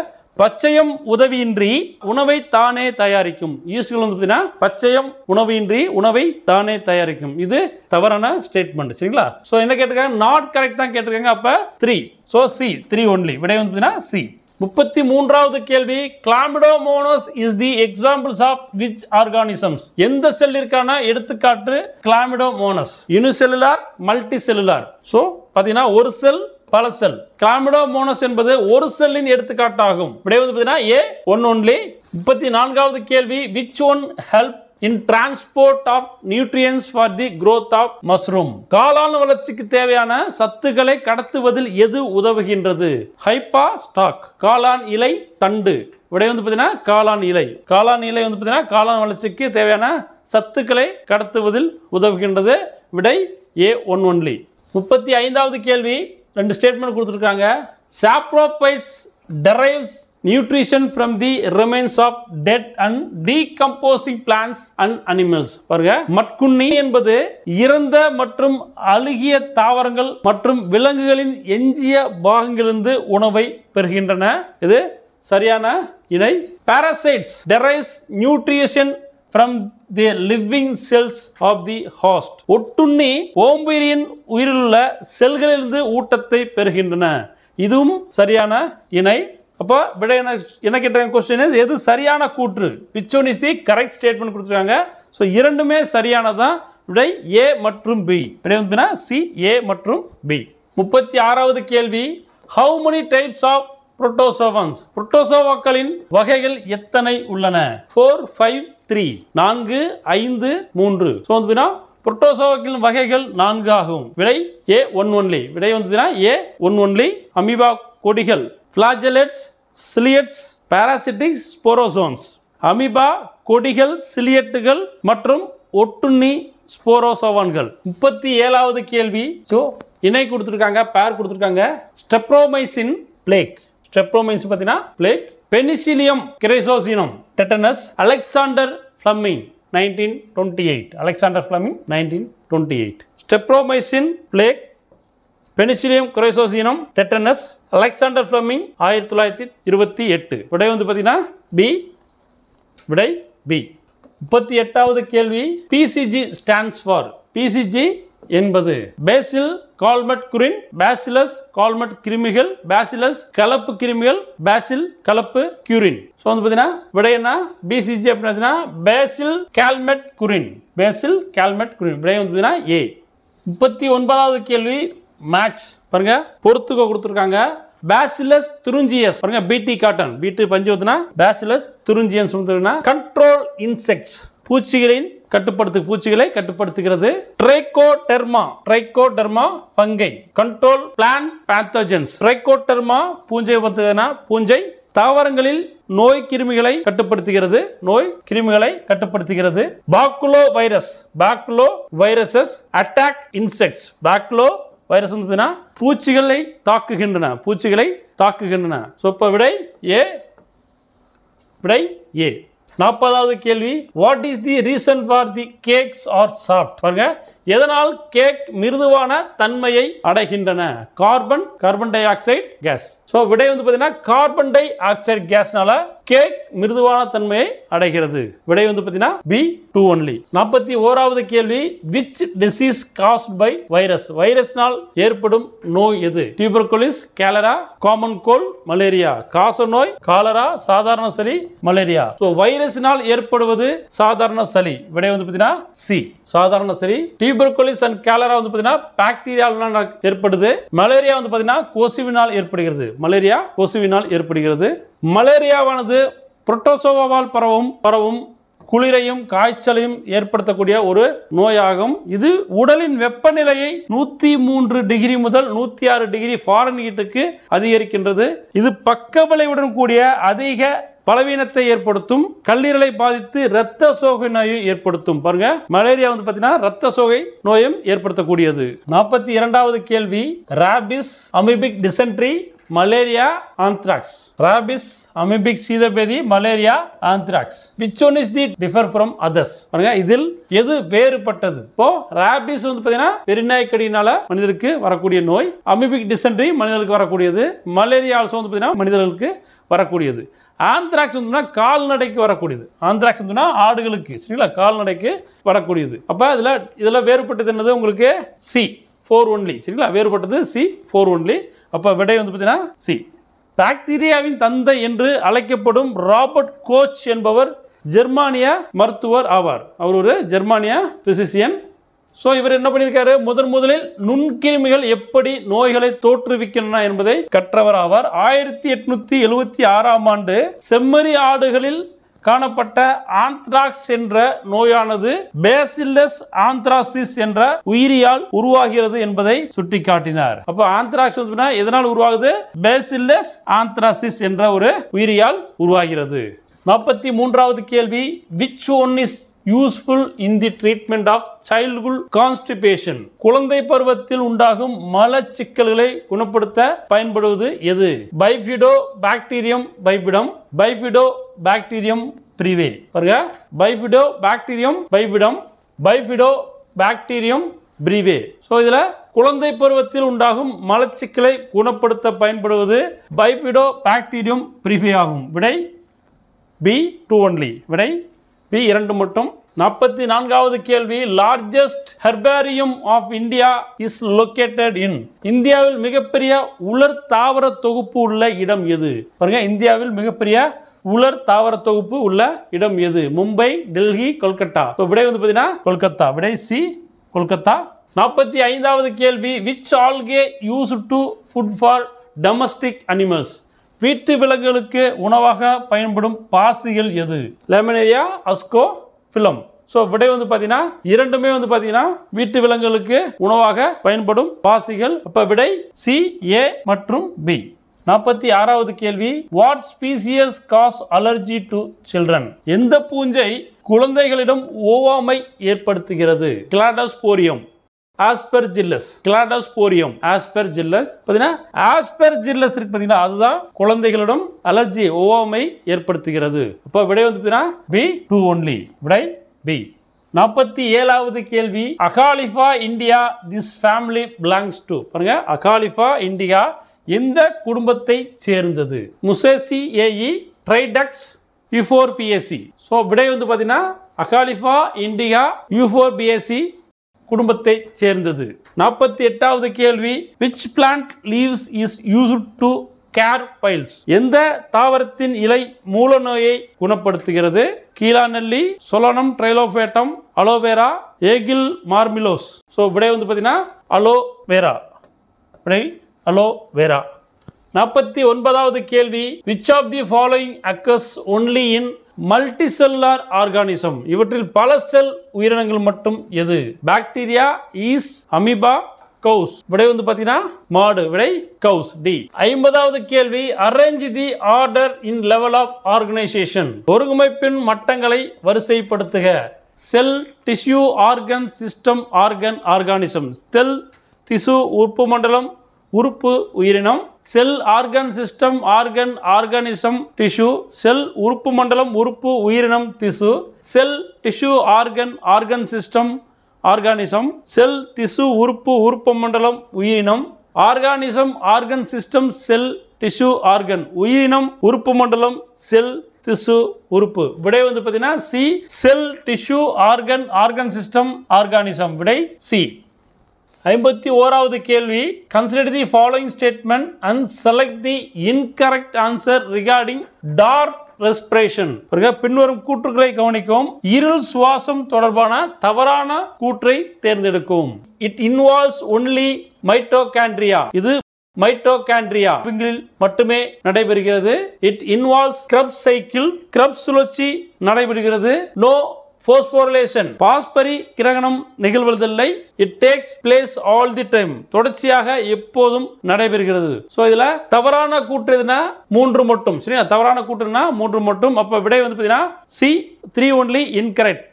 பச்சையம் உதவியின்றி உணவை தானே தயாரிக்கும் ஈஸ்ட்கள் வந்து பார்த்தீங்கன்னா பச்சையம் உணவின்றி உணவை தானே தயாரிக்கும் இது தவறான ஸ்டேட்மெண்ட் சரிங்களா ஸோ என்ன கேட்டிருக்காங்க நாட் கரெக்ட் தான் கேட்டிருக்காங்க அப்போ three so C three only விடை வந்து பார்த்தீங்கன்னா சி முப்பத்தி மூன்றாவது கேள்வி chlamydomonas is the examples of which organisms எந்த செல்லிற்கான எடுத்துக்காட்டு chlamydomonas cellular multi cellular so பார்த்தீங்கன்னா ஒரு செல் பல செல் கிளாமிடோமோனஸ் என்பது ஒரு செல்லின் எடுத்துக்காட்டாகும் விடை வந்து பார்த்தீங்கன்னா ஏ ஒன் ஒன்லி முப்பத்தி நான்காவது கேள்வி which one help in transport of nutrients for the growth of mushroom காளான் வளர்ச்சிக்கு தேவையான சத்துக்களை கடத்துவதில் எது உதவுகின்றது ஹைப்பா ஸ்டாக் காளான் இலை தண்டு விடை வந்து பார்த்தீங்கன்னா காளான் இலை காளான் இலை வந்து பார்த்தீங்கன்னா காளான் வளர்ச்சிக்கு தேவையான சத்துக்களை கடத்துவதில் உதவுகின்றது விடை ஏ ஒன் ஒன்லி முப்பத்தி ஐந்தாவது கேள்வி ரெண்டு ஸ்டேட்மெண்ட் கொடுத்துருக்காங்க saprophytes derives nutrition from the remains of dead and decomposing plants and animals பாருங்க மட்குண்ணி என்பது இறந்த மற்றும் அழுகிய தாவரங்கள் மற்றும் விலங்குகளின் எஞ்சிய பாகங்களிலிருந்து உணவை பெறுகின்றன இது சரியான இணை parasites derives nutrition from the living cells of the host ஒட்டுண்ணி ஓம்புயிரியின் உயிரிலுள்ள செல்களிலிருந்து ஊட்டத்தை பெறுகின்றன இதுவும் சரியான இணை அப்போ விட என்ன என்ன கேட்டிருக்காங்க கொஸ்டின் இஸ் எது சரியான கூற்று which one is the correct statement கொடுத்துருக்காங்க ஸோ இரண்டுமே சரியானதான் விடை ஏ மற்றும் பி விடை வந்து சி ஏ மற்றும் பி முப்பத்தி ஆறாவது கேள்வி how many types of protozoans புரோட்டோசோவாக்களின் வகைகள் எத்தனை உள்ளன ஃபோர் ஃபைவ் த்ரீ நான்கு ஐந்து மூன்று ஸோ வந்து புரோட்டோசோவாக்களின் வகைகள் நான்கு ஆகும் விடை ஏ ஒன் ஒன்லி விடை வந்து ஏ ஒன் ஒன்லி அமீபா கொடிகள் ஃபிளாஜலெட்ஸ் சிலியட்ஸ் பாராசிட்டிக் ஸ்போரோசோன்ஸ் அமீபா கொடிகள் சிலியட்டுகள் மற்றும் ஒட்டுண்ணி ஸ்போரோசோவான்கள் முப்பத்தி ஏழாவது கேள்வி ஸோ இணை கொடுத்துருக்காங்க பேர் கொடுத்துருக்காங்க ஸ்டெப்ரோமைசின் பிளேக் ஸ்டெப்ரோமைன்ஸ் பார்த்தீங்கன்னா plague penicillium chrysogenum tetanus Alexander Fleming nineteen twenty eight Alexander Fleming nineteen twenty eight streptomycin plague penicillium chrysogenum tetanus Alexander Fleming ஆயிரத்தி தொள்ளாயிரத்தி இருபத்தி எட்டு விடை வந்து பார்த்தீங்கன்னா பி விடை பி முப்பத்தி எட்டாவது கேள்வி பிசிஜி ஸ்டாண்ட்ஸ் ஃபார் பிசிஜி என்பது பேசில் கால்மட் குரின் பேசிலஸ் கால்மட் கிருமிகள் பேசிலஸ் கலப்பு கிருமிகள் பேசில் கலப்பு கியூரின் ஸோ வந்து பார்த்தீங்கன்னா விடை என்ன பிசிஜி அப்படின்னா bacille Calmette Guerin bacille Calmette Guerin விடை வந்து பார்த்தீங்கன்னா ஏ முப்பத்தி ஒன்பதாவது கேள்வி மேட்ச் பாருங்க பொறுத்துக்க கொடுத்துருக்காங்க பேசிலஸ் துருஞ்சியஸ் பாருங்க பிடி காட்டன் பிடி பஞ்சு பேசிலஸ் துருஞ்சியன்ஸ் கண்ட்ரோல் இன்செக்ட்ஸ் பூச்சிகளின் கட்டுப்படுத்து பூச்சிகளை கட்டுப்படுத்துகிறது trichoderma trichoderma fungi control plant pathogens trichoderma பூஞ்சை பார்த்ததுன்னா பூஞ்சை தாவரங்களில் நோய் கிருமிகளை கட்டுப்படுத்துகிறது நோய் கிருமிகளை கட்டுப்படுத்துகிறது baculo virus baculo viruses attack insects baculo virus பூச்சிகளை தாக்குகின்றன பூச்சிகளை தாக்குகின்றன சொப்ப விடை ஏ விடை ஏ நாற்பதாவது கேள்வி what is the reason for the cakes are soft பாருங்க எதனால் கேக் மிருதுவான தன்மையை அடைகின்றன carbon carbon dioxide gas so விடை வந்து பார்த்தீங்கன்னா கார்பன் டை ஆக்சைடு கேஸ்னால கேக் மிருதுவான தன்மையை அடைகிறது விடை வந்து பார்த்தீங்கன்னா பி டூ ஒன்லி நாற்பத்தி ஓராவது கேள்வி which disease caused by virus வைரஸ்னால் ஏற்படும் நோய் எது டியூபர்கோலிஸ் கேலரா காமன் கோல் மலேரியா காச நோய் காலரா சாதாரண சளி மலேரியா ஸோ வைரஸினால் ஏற்படுவது சாதாரண சளி விடை வந்து பார்த்தீங்கன்னா சி சாதாரண சளி டியூபர்கோலிஸ் அண்ட் கேலரா வந்து பார்த்தீங்கன்னா பாக்டீரியாவினால் ஏற்படுது மலேரியா வந்து பார்த்தீங்கன்னா கொசுவினால் ஏற்படுகிறது மலேரியா கொசுவினால் ஏற்படுகிறது மலேரியாவானது புரோட்டோசோவாவால் பரவும் பரவும் குளிரையும் காய்ச்சலையும் ஏற்படுத்தக்கூடிய ஒரு நோயாகும் இது உடலின் வெப்பநிலையை நூத்தி மூன்று டிகிரி முதல் நூத்தி ஆறு டிகிரி ஃபாரன்ஹீட்டுக்கு அதிகரிக்கின்றது இது விளைவுடன் கூடிய அதிக பலவீனத்தை ஏற்படுத்தும் கல்லீரலை பாதித்து இரத்த சோகை நோயும் ஏற்படுத்தும் பாருங்க மலேரியா வந்து பார்த்தீங்கன்னா இரத்த சோகை நோயும் ஏற்படுத்தக்கூடியது நாற்பத்தி இரண்டாவது கேள்வி rabies amoebic dysentery malaria anthrax rabies amoebic சீதபேதி malaria anthrax which one is the differ from others பாருங்க இதில் எது வேறுபட்டது இப்போ ராபிஸ் வந்து பார்த்தீங்கன்னா பெருநாய் கடியினால மனிதருக்கு வரக்கூடிய நோய் அமிபிக் டிசென்ட்ரி மனிதர்களுக்கு வரக்கூடியது மலேரியா ஆல்சோ வந்து பாத்தீங்கன்னா மனிதர்களுக்கு வரக்கூடியது ஆந்த்ராக்ஸ் வந்து கால்நடைக்கு வரக்கூடியது ஆந்த்ராக்ஸ் வந்து ஆடுகளுக்கு சரிங்களா கால்நடைக்கு வரக்கூடியது அப்போ இதில் இதில் வேறுபட்டது என்னது உங்களுக்கு சி ஃபோர் ஒன்லி சரிங்களா வேறுபட்டது சி ஃபோர் ஒன்லி அப்போ விடை வந்து பார்த்தீங்கன்னா சி பாக்டீரியாவின் தந்தை என்று அழைக்கப்படும் ராபர்ட் கோச் என்பவர் ஜெர்மானிய மருத்துவர் ஆவார் அவர் ஒரு ஜெர்மானிய பிசிசியன் ஸோ இவர் என்ன பண்ணியிருக்காரு முதன் முதலில் நுண்கிருமிகள் எப்படி நோய்களை தோற்றுவிக்கின்றன என்பதை கற்றவர் ஆவார் ஆயிரத்தி எட்நூத்தி எழுபத்தி ஆறாம் ஆண்டு செம்மறி ஆடுகளில் காணப்பட்ட ஆந்த்ராக்ஸ் என்ற நோயானது பேசில்லஸ் ஆந்த்ராசிஸ் என்ற உயிரியால் உருவாகிறது என்பதை சுட்டிக்காட்டினார் அப்ப ஆந்த்ராக்ஸ் எதனால் உருவாகுது பேசில்லஸ் ஆந்த்ராசிஸ் என்ற ஒரு உயிரியால் உருவாகிறது நாற்பத்தி மூன்றாவது கேள்வி which one is useful in the treatment of childhood constipation குழந்தை பருவத்தில் உண்டாகும் மல சிக்கல்களை குணப்படுத்த பயன்படுவது எது பைஃபிடோ bacterium bifidum bifido bacterium breve பாருங்க bifido bacterium bifidum bifido bacterium breve so இதில் குழந்தை பருவத்தில் உண்டாகும் மலச்சிக்கலை குணப்படுத்த பயன்படுவது பைபிடோ பாக்டீரியம் பிரிவே ஆகும் விடை பி டூ ஒன்லி விடை பி இரண்டு மட்டும் நாற்பத்தி நான்காவது கேள்வி largest herbarium of India is located in இந்தியாவில் மிகப்பெரிய உலர் தாவர தொகுப்பு உள்ள இடம் எது பாருங்க இந்தியாவில் மிகப்பெரிய உலர் தாவர தொகுப்பு உள்ள இடம் எது மும்பை டெல்லி கொல்கத்தா இப்போ விடை வந்து பார்த்தீங்கன்னா கொல்கத்தா விடை சி கொல்கத்தா நாற்பத்தி ஐந்தாவது கேள்வி which algae use to food for domestic animals வீட்டு விலங்குகளுக்கு உணவாக பயன்படும் பாசிகள் எது லெமனேரியா அஸ்கோ பிலம் ஸோ விடை வந்து பார்த்தீங்கன்னா இரண்டுமே வந்து பார்த்தீங்கன்னா வீட்டு விலங்குகளுக்கு உணவாக பயன்படும் பாசிகள் அப்போ விடை சி ஏ மற்றும் பி நாற்பத்தி ஆறாவது கேள்வி what species cause allergy to children எந்த பூஞ்சை குழந்தைகளிடம் ஓவாமை ஏற்படுத்துகிறது கிளாடஸ்போரியம் போரியம் ஆஸ்பெர்ஜில்லஸ் கிளாடோஸ்போரியம் ஆஸ்பெர்ஜில்லஸ் பார்த்தீங்கன்னா ஆஸ்பெர்ஜில்லஸ் இருக்கு பார்த்தீங்கன்னா அதுதான் குழந்தைகளிடம் அலர்ஜி ஓவமை ஏற்படுத்துகிறது இப்போ விடை வந்து பார்த்தீங்கன்னா பி டூ ஒன்லி விடை பி நாற்பத்தி ஏழாவது கேள்வி acalypha India this family belongs to பாருங்க அகாலிஃபா இந்தியா எந்த குடும்பத்தை சேர்ந்தது musaceae tridax euphorbiaceae so விடை வந்து பார்த்தீங்கன்னா அகாலிஃபா இந்தியா யூஃபோர் பிஎஸ்சி குடும்பத்தை சேர்ந்தது நாற்பத்தி எட்டாவது கேள்வி which plant leaves is use to care piles எந்த தாவரத்தின் இலை மூல நோயை குணப்படுத்துகிறது கீழாநெல்லி சொலனம் ட்ரைலோபேட்டம் அலோவேரா ஏகில் மார்மிலோஸ் ஸோ விடை வந்து பார்த்தீங்கன்னா அலோவேரா விடை அலோவேரா நாற்பத்தி ஒன்பதாவது கேள்வி which of the following occurs only in multi cellular organism இவற்றில் பல செல் உயிரினங்கள் மட்டும் எது பாக்டீரியா ஈஸ் அமிபா கவுஸ் விடை வந்து பார்த்தீங்கன்னா மாடு விடை கவுஸ் டி ஐம்பதாவது கேள்வி arrange the order in level of organisation ஒருங்கிணைப்பின் மட்டங்களை வரிசைப்படுத்துக cell tissue organ system organ organism cell திசு உறுப்பு மண்டலம் உறுப்பு உயிரினம் cell organ system organ organism tissue cell உறுப்பு மண்டலம் உறுப்பு உயிரினம் திசு cell tissue organ organ system organism cell திசு உறுப்பு உறுப்பு மண்டலம் உயிரினம் organism organ system cell tissue organ உயிரினம் உறுப்பு மண்டலம் செல் திசு உறுப்பு விடை வந்து பார்த்தீங்கன்னா C cell tissue organ organ system organism விடை சி ஐம்பத்தி ஓராவது கேள்வி consider the following statement and select the incorrect answer regarding dark respiration பின்வரும் கூற்றுகளை கவனிக்கும் இருள் சுவாசம் தொடர்பான தவறான கூற்றை தேர்ந்தெடுக்கும் இட் இன்வால்வ்ஸ் ஒன்லி மைட்டோகாண்ட்ரியா இது மைட்டோகாண்ட்ரியா கேண்ட்ரியா மட்டுமே நடைபெறுகிறது it involves Krebs cycle Krebs சுழற்சி நடைபெறுகிறது நோ போஸ்போரிலேஷன் பாஸ்பரி கிரகணம் நிகழ்வதில்லை it takes place all the time தொடர்ச்சியாக எப்போதும் நடைபெறுகிறது ஸோ இதில் தவறான கூற்று எதுனா மூன்று மட்டும் சரியா தவறான கூற்றுனா மூன்று மட்டும் அப்போ விடை வந்து பார்த்தீங்கன்னா சி த்ரீ ஒன்லி இன்கரெக்ட்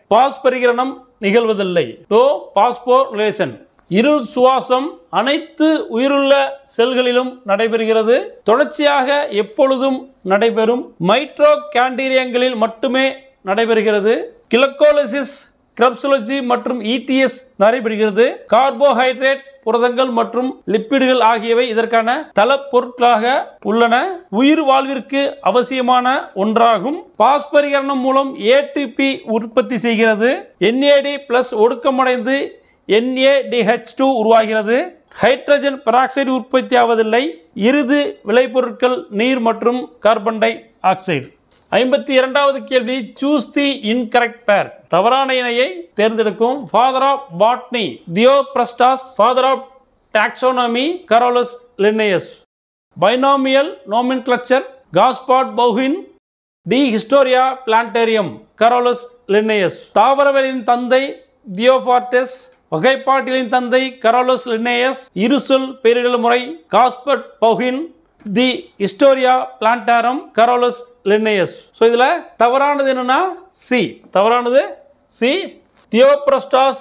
கிரகணம் நிகழ்வதில்லை டோ பாஸ்போரிலேஷன் இருள் சுவாசம் அனைத்து உயிருள்ள செல்களிலும் நடைபெறுகிறது தொடர்ச்சியாக எப்பொழுதும் நடைபெறும் மைட்ரோ கேண்டீரியங்களில் மட்டுமே நடைபெறுகிறது கிளக்கோலசிஸ் கிரப்சுலஜி மற்றும் இடிஎஸ் e நடைபெறுகிறது கார்போஹைட்ரேட் புரதங்கள் மற்றும் லிப்பிடுகள் ஆகியவை இதற்கான தல பொருட்களாக உள்ளன உயிர் வாழ்விற்கு அவசியமான ஒன்றாகும் பாஸ்பரிகரணம் மூலம் ஏடிபி உற்பத்தி செய்கிறது என்ஏடி பிளஸ் ஒடுக்கமடைந்து என்ஏடிஹெச் டூ உருவாகிறது ஹைட்ரஜன் பெராக்சைடு உற்பத்தி ஆவதில்லை இறுதி விளைபொருட்கள் நீர் மற்றும் கார்பன் டை ஆக்சைடு ஐம்பத்தி இரண்டாவது கேள்வி சூஸ் தி இன்கரெக்ட் பேர் தவறான இணையை தேர்ந்தெடுக்கும் father of botany Theophrastus father of taxonomy Carolus Linnaeus binomial nomenclature Gaspard Bauhin the Historia Plantarum Carolus Linnaeus தாவரவரின் தந்தை தியோபார்டஸ் வகைப்பாட்டிலின் தந்தை கரோலஸ் லின்னேயஸ் இருசுல் பேரிடல் முறை Caspar Bauhin the Historia Plantarum Carolus Linnaeus so இதில் தவறானது என்னென்னா சி தவறானது சி தியோப்ரஸ்டாஸ்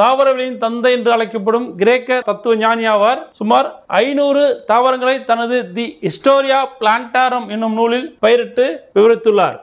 தாவரவியலின் தந்தை என்று அழைக்கப்படும் கிரேக்க தத்துவ ஞானியாவார் ஆவார் சுமார் ஐநூறு தாவரங்களை தனது தி ஹிஸ்டோரியா பிளான்டாரம் என்னும் நூலில் பயிரிட்டு விவரித்துள்ளார்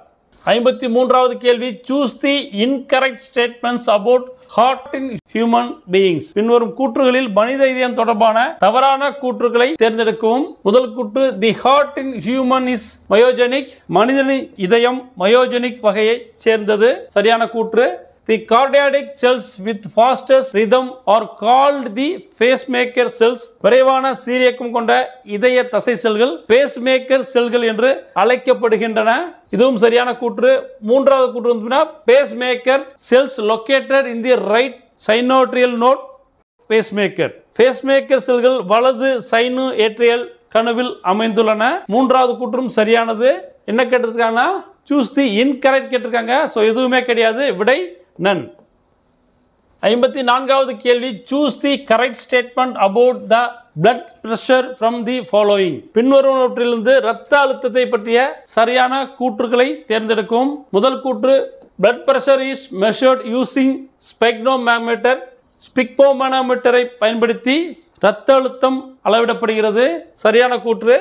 ஐம்பத்தி மூன்றாவது கேள்வி choose the incorrect statements about heart in human beings பின்வரும் கூற்றுகளில் மனித இதயம் தொடர்பான தவறான கூற்றுகளை தேர்ந்தெடுக்கவும் முதல் கூற்று the heart in human is myogenic மனிதனின் இதயம் மயோஜெனிக் வகையை சேர்ந்தது சரியான கூற்று the cardiac cells with fastest rhythm are called the pacemaker cells விரைவான சீரியக்கம் கொண்ட இதய தசை செல்கள் பேஸ் மேக்கர் செல்கள் என்று அழைக்கப்படுகின்றன இதுவும் சரியான கூற்று மூன்றாவது கூற்று வந்து pacemaker cells located in the right sinoatrial node pacemaker pacemaker செல்கள் வலது சைனு ஏற்றியல் கனவில் அமைந்துள்ளன மூன்றாவது கூற்றும் சரியானது என்ன கேட்டிருக்காங்கன்னா சூஸ் தி இன்கரெக்ட் கேட்டிருக்காங்க ஸோ எதுவுமே கிடையாது விடை நன் ஐம்பத்தி நான்காவது கேள்வி choose the correct statement about the blood pressure from the following பின்வருவனவற்றிலிருந்து இரத்த அழுத்தத்தை பற்றிய சரியான கூற்றுகளை தேர்ந்தெடுக்கும் முதல் கூற்று blood pressure is measured using ஸ்பிக்போ மேனோமீட்டரை பயன்படுத்தி இரத்த அழுத்தம் அளவிடப்படுகிறது சரியான கூற்று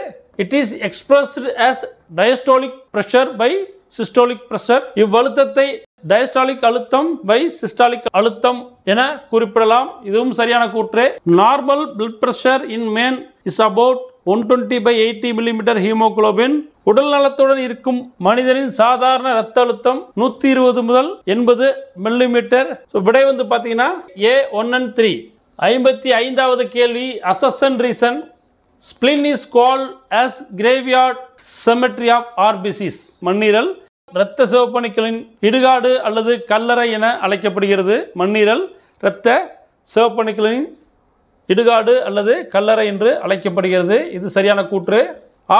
it is expressed as diastolic pressure by systolic pressure இவ்வழுத்தத்தை டயஸ்டாலிக் அழுத்தம் பை சிஸ்டாலிக் அழுத்தம் என குறிப்பிடலாம் இதுவும் சரியான கூற்று normal blood pressure in man is about one twenty by eighty millimetre haemoglobin உடல் நலத்துடன் இருக்கும் மனிதனின் சாதாரண ரத்த அழுத்தம் நூற்றி இருபது முதல் எண்பது மில்லிமீட்டர் விடை வந்து பார்த்தீங்கன்னா ஏ ஒன் அண்ட் த்ரீ ஐம்பத்தி ஐந்தாவது கேள்வி assertion reason spleen is called as graveyard cemetery of RBCs மண்ணீரல் இரத்த சிவப்பணுக்களின் இடுகாடு அல்லது கல்லறை என அழைக்கப்படுகிறது மண்ணீரல் இரத்த சிவப்பணுக்களின் இடுகாடு அல்லது கல்லறை என்று அழைக்கப்படுகிறது இது சரியான கூற்று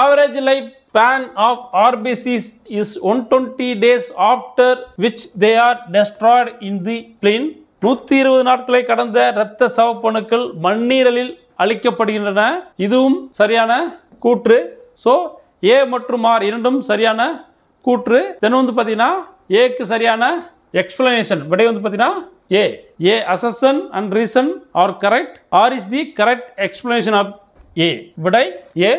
average life span of RBCs is one twenty days after which they are destroyed in the spleen நூற்றி இருபது நாட்களை கடந்த இரத்த சவப்பணுக்கள் மண்ணீரலில் அளிக்கப்படுகின்றன இதுவும் சரியான கூற்று ஸோ ஏ மற்றும் ஆர் இரண்டும் சரியான கூற்று தென் வந்து பார்த்தீங்கன்னா ஏக்கு சரியான எக்ஸ்பிளனேஷன் விடை வந்து பார்த்தீங்கன்னா A A assertion and reason are correct R is the correct explanation of A விடை ஏ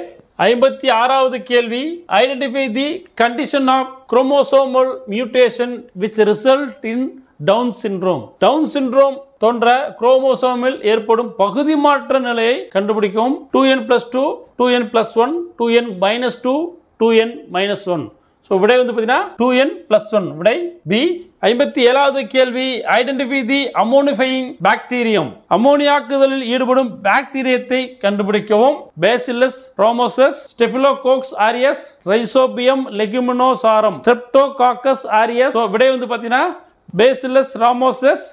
ஐம்பத்தி ஆறாவது கேள்வி identify the condition of chromosomal mutation which result in Down syndrome Down syndrome தோன்ற குரோமோசோமில் ஏற்படும் பகுதி மாற்ற நிலையை கண்டுபிடிக்கும் two N plus two two N plus one two N minus two two N minus one so விடை வந்து பார்த்தீங்கன்னா டூ என் பிளஸ் ஒன் விடை பி ஐம்பத்தி ஏழாவது கேள்வி ஐடென்டிஃபை தி அமோனிஃபையிங் பாக்டீரியம் அமோனியாக்குதலில் ஈடுபடும் பாக்டீரியத்தை கண்டுபிடிக்கவும் Bacillus ramosus Staphylococcus aureus Rhizobium leguminosarum Streptococcus aureus so விடை வந்து பார்த்தீங்கன்னா பேசிலஸ் ராமோசஸ்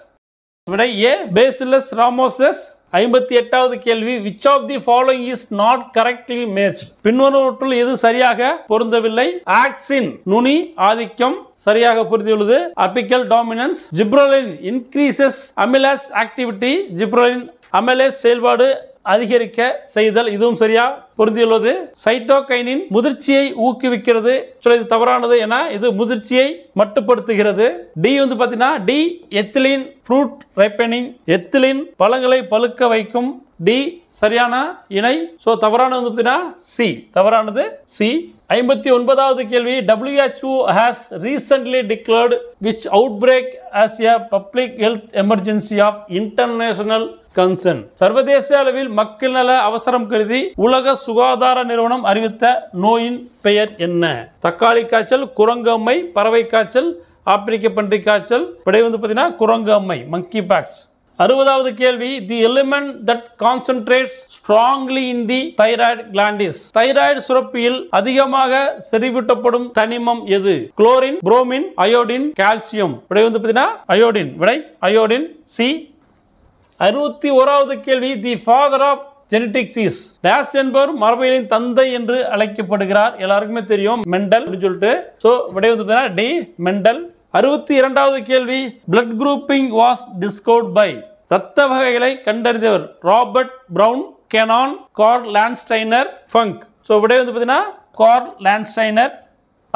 விடை ஏ பேசிலஸ் ராமோசஸ் ஐம்பத்தி எட்டாவது கேள்வி which of the following is not correctly match பின்வருவற்றுள் எது சரியாக பொருந்தவில்லை ஆக்சின் நுனி ஆதிக்கம் சரியாக புரிந்துள்ளது apical dominance gibberellin increases amylase activity gibberellin amylase செயல்பாடு அதிகரிக்க செய்தல் இதுவும் சரியா பொருந்தியுள்ளது சைட்டோகைனின் முதிர்ச்சியை ஊக்குவிக்கிறது இது தவறானது என இது முதிர்ச்சியை மட்டுப்படுத்துகிறது டி வந்து பார்த்தீங்கன்னா D ethylene fruit ripening ethylene பழங்களை பழுக்க வைக்கும் டி சரியான இணை ஸோ தவறானது பார்த்தீங்கன்னா சி தவறானது சி ஐம்பத்தி ஒன்பதாவது கேள்வி WHO has recently declared which outbreak as a public health emergency of international concern சர்வதேச அளவில் மக்கள் நல அவசரம் கருதி உலக சுகாதார நிறுவனம் அறிவித்த நோயின் பெயர் என்ன தக்காளி காய்ச்சல் குரங்கம்மை பறவை காய்ச்சல் ஆப்பிரிக்க பன்றி காய்ச்சல் விடை வந்து பார்த்தீங்கன்னா குரங்கம்மை மங்கி பாக்ஸ் அறுபதாவது கேள்வி the element that concentrate strongly in the thyroid glands thyroid சுரப்பியில் அதிகமாக செறிவிட்டப்படும் தனிமம் எது குளோரின் புரோமின் அயோடின் கால்சியம் விடை வந்து பார்த்தீங்கன்னா அயோடின் விடை அயோடின் சி அறுபத்தி ஓராவது கேள்வி the father of genetics is டேஸ் என்பவர் மரபியலின் தந்தை என்று அழைக்கப்படுகிறார் எல்லாருக்குமே தெரியும் மெண்டல் அப்படின்னு சொல்லிட்டு ஸோ விடை வந்து டி மெண்டல் அறுபத்தி இரண்டாவது கேள்வி blood grouping was discovered by ரத்த வகைகளை கண்டறிந்தவர் Robert Brown Cannon Karl Landsteiner Funk so விடை வந்து பார்த்தீங்கன்னா கார் லேண்ட்ஸ்டைனர்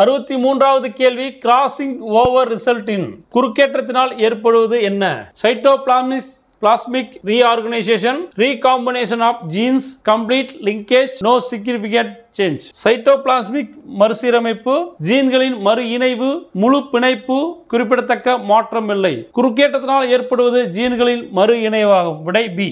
அறுபத்தி மூன்றாவது கேள்வி கிராசிங் ஓவர் ரிசல்ட் இன் குறுக்கேற்றத்தினால் ஏற்படுவது என்ன cytoplasmic plasmic reorganisation recombination of genes complete linkage no significant change cytoplasmic மறுசீரமைப்பு ஜீன்களின் மறு இணைவு முழு பிணைப்பு குறிப்பிடத்தக்க மாற்றம் இல்லை குறுக்கேற்றத்தினால் ஏற்படுவது ஜீன்களின் மறு இணைவாகும் விடை பி